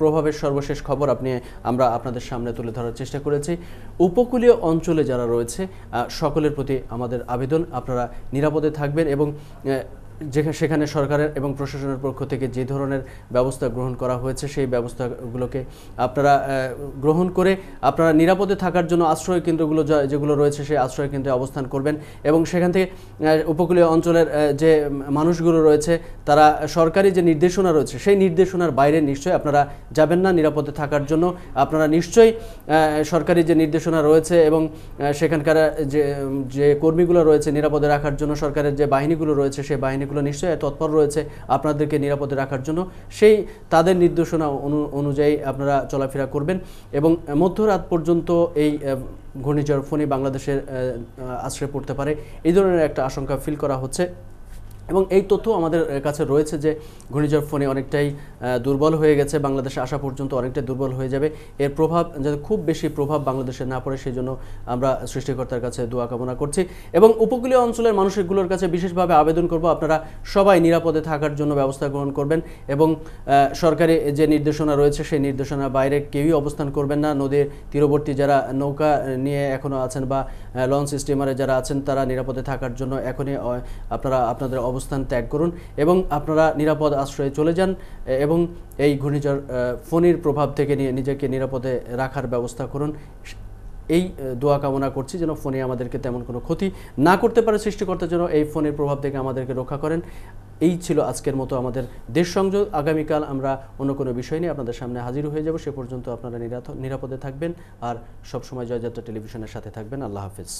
প্রভাবের সর্বশেষ খবর আপনি আমরা আপনাদের সামনে তুলে ধরার চেষ্টা করেছি উপকূলীয় অঞ্চলে যারা রয়েছে সকলের প্রতি আমাদের আবেদন আপনারা নিরাপদে থাকবেন এবং যেখানে সেখানে সরকারের এবং প্রশাসনের পক্ষ থেকে যে ধরনের ব্যবস্থা গ্রহণ করা হয়েছে সেই ব্যবস্থাগুলোকে আপনারা গ্রহণ করে আপনারা নিরাপদে থাকার জন্য আশ্রয় কেন্দ্রগুলো যেগুলো রয়েছে সেই আশ্রয় কেন্দ্রে অবস্থান করবেন এবং সেখান থেকে উপকূলীয় অঞ্চলের যে মানুষগুলো রয়েছে তারা সরকারি যে নির্দেশনা রয়েছে সেই নির্দেশনার বাইরে নিশ্চয়ই আপনারা যাবেন না নিরাপদে থাকার জন্য আপনারা নিশ্চয়ই সরকারি যে নির্দেশনা রয়েছে এবং সেখানকার যে যে কর্মীগুলো রয়েছে নিরাপদে রাখার জন্য সরকারের যে বাহিনীগুলো রয়েছে সেই বাহিনী সেগুলো নিশ্চয়ই তৎপর রয়েছে আপনাদেরকে নিরাপদে রাখার জন্য সেই তাদের নির্দেশনা অনুযায়ী আপনারা চলাফেরা করবেন এবং মধ্যরাত পর্যন্ত এই ঘূর্ণিঝড় ফণি বাংলাদেশের আশ্রয় পড়তে পারে এই ধরনের একটা আশঙ্কা ফিল করা হচ্ছে এবং এই তথ্য আমাদের কাছে রয়েছে যে ঘূর্ণিঝড় ফোনে অনেকটাই দুর্বল হয়ে গেছে বাংলাদেশে আসা পর্যন্ত অনেকটাই দুর্বল হয়ে যাবে এর প্রভাব যাতে খুব বেশি প্রভাব বাংলাদেশে না পড়ে সেই জন্য আমরা সৃষ্টিকর্তার কাছে দোয়া কামনা করছি এবং উপকূলীয় অঞ্চলের মানুষগুলোর কাছে বিশেষভাবে আবেদন করব আপনারা সবাই নিরাপদে থাকার জন্য ব্যবস্থা গ্রহণ করবেন এবং সরকারি যে নির্দেশনা রয়েছে সেই নির্দেশনার বাইরে কেউই অবস্থান করবেন না নদীর তীরবর্তী যারা নৌকা নিয়ে এখনও আছেন বা লঞ্চ স্টিমারে যারা আছেন তারা নিরাপদে থাকার জন্য এখনই আপনারা আপনাদের অবস্থান অবস্থান ত্যাগ করুন এবং আপনারা নিরাপদ আশ্রয়ে চলে যান এবং এই ঘূর্ণিঝড় ফণির প্রভাব থেকে নিয়ে নিজেকে নিরাপদে রাখার ব্যবস্থা করুন এই দোয়া কামনা করছি যেন ফোনে আমাদেরকে তেমন কোনো ক্ষতি না করতে পারে সৃষ্টিকর্তা যেন এই ফোনের প্রভাব থেকে আমাদেরকে রক্ষা করেন এই ছিল আজকের মতো আমাদের দেশ সংযোগ আগামীকাল আমরা অন্য কোনো বিষয় নিয়ে আপনাদের সামনে হাজির হয়ে যাব সে পর্যন্ত আপনারা নিরাপদে থাকবেন আর সবসময় জয়যাত্রা টেলিভিশনের সাথে থাকবেন আল্লাহ হাফিজ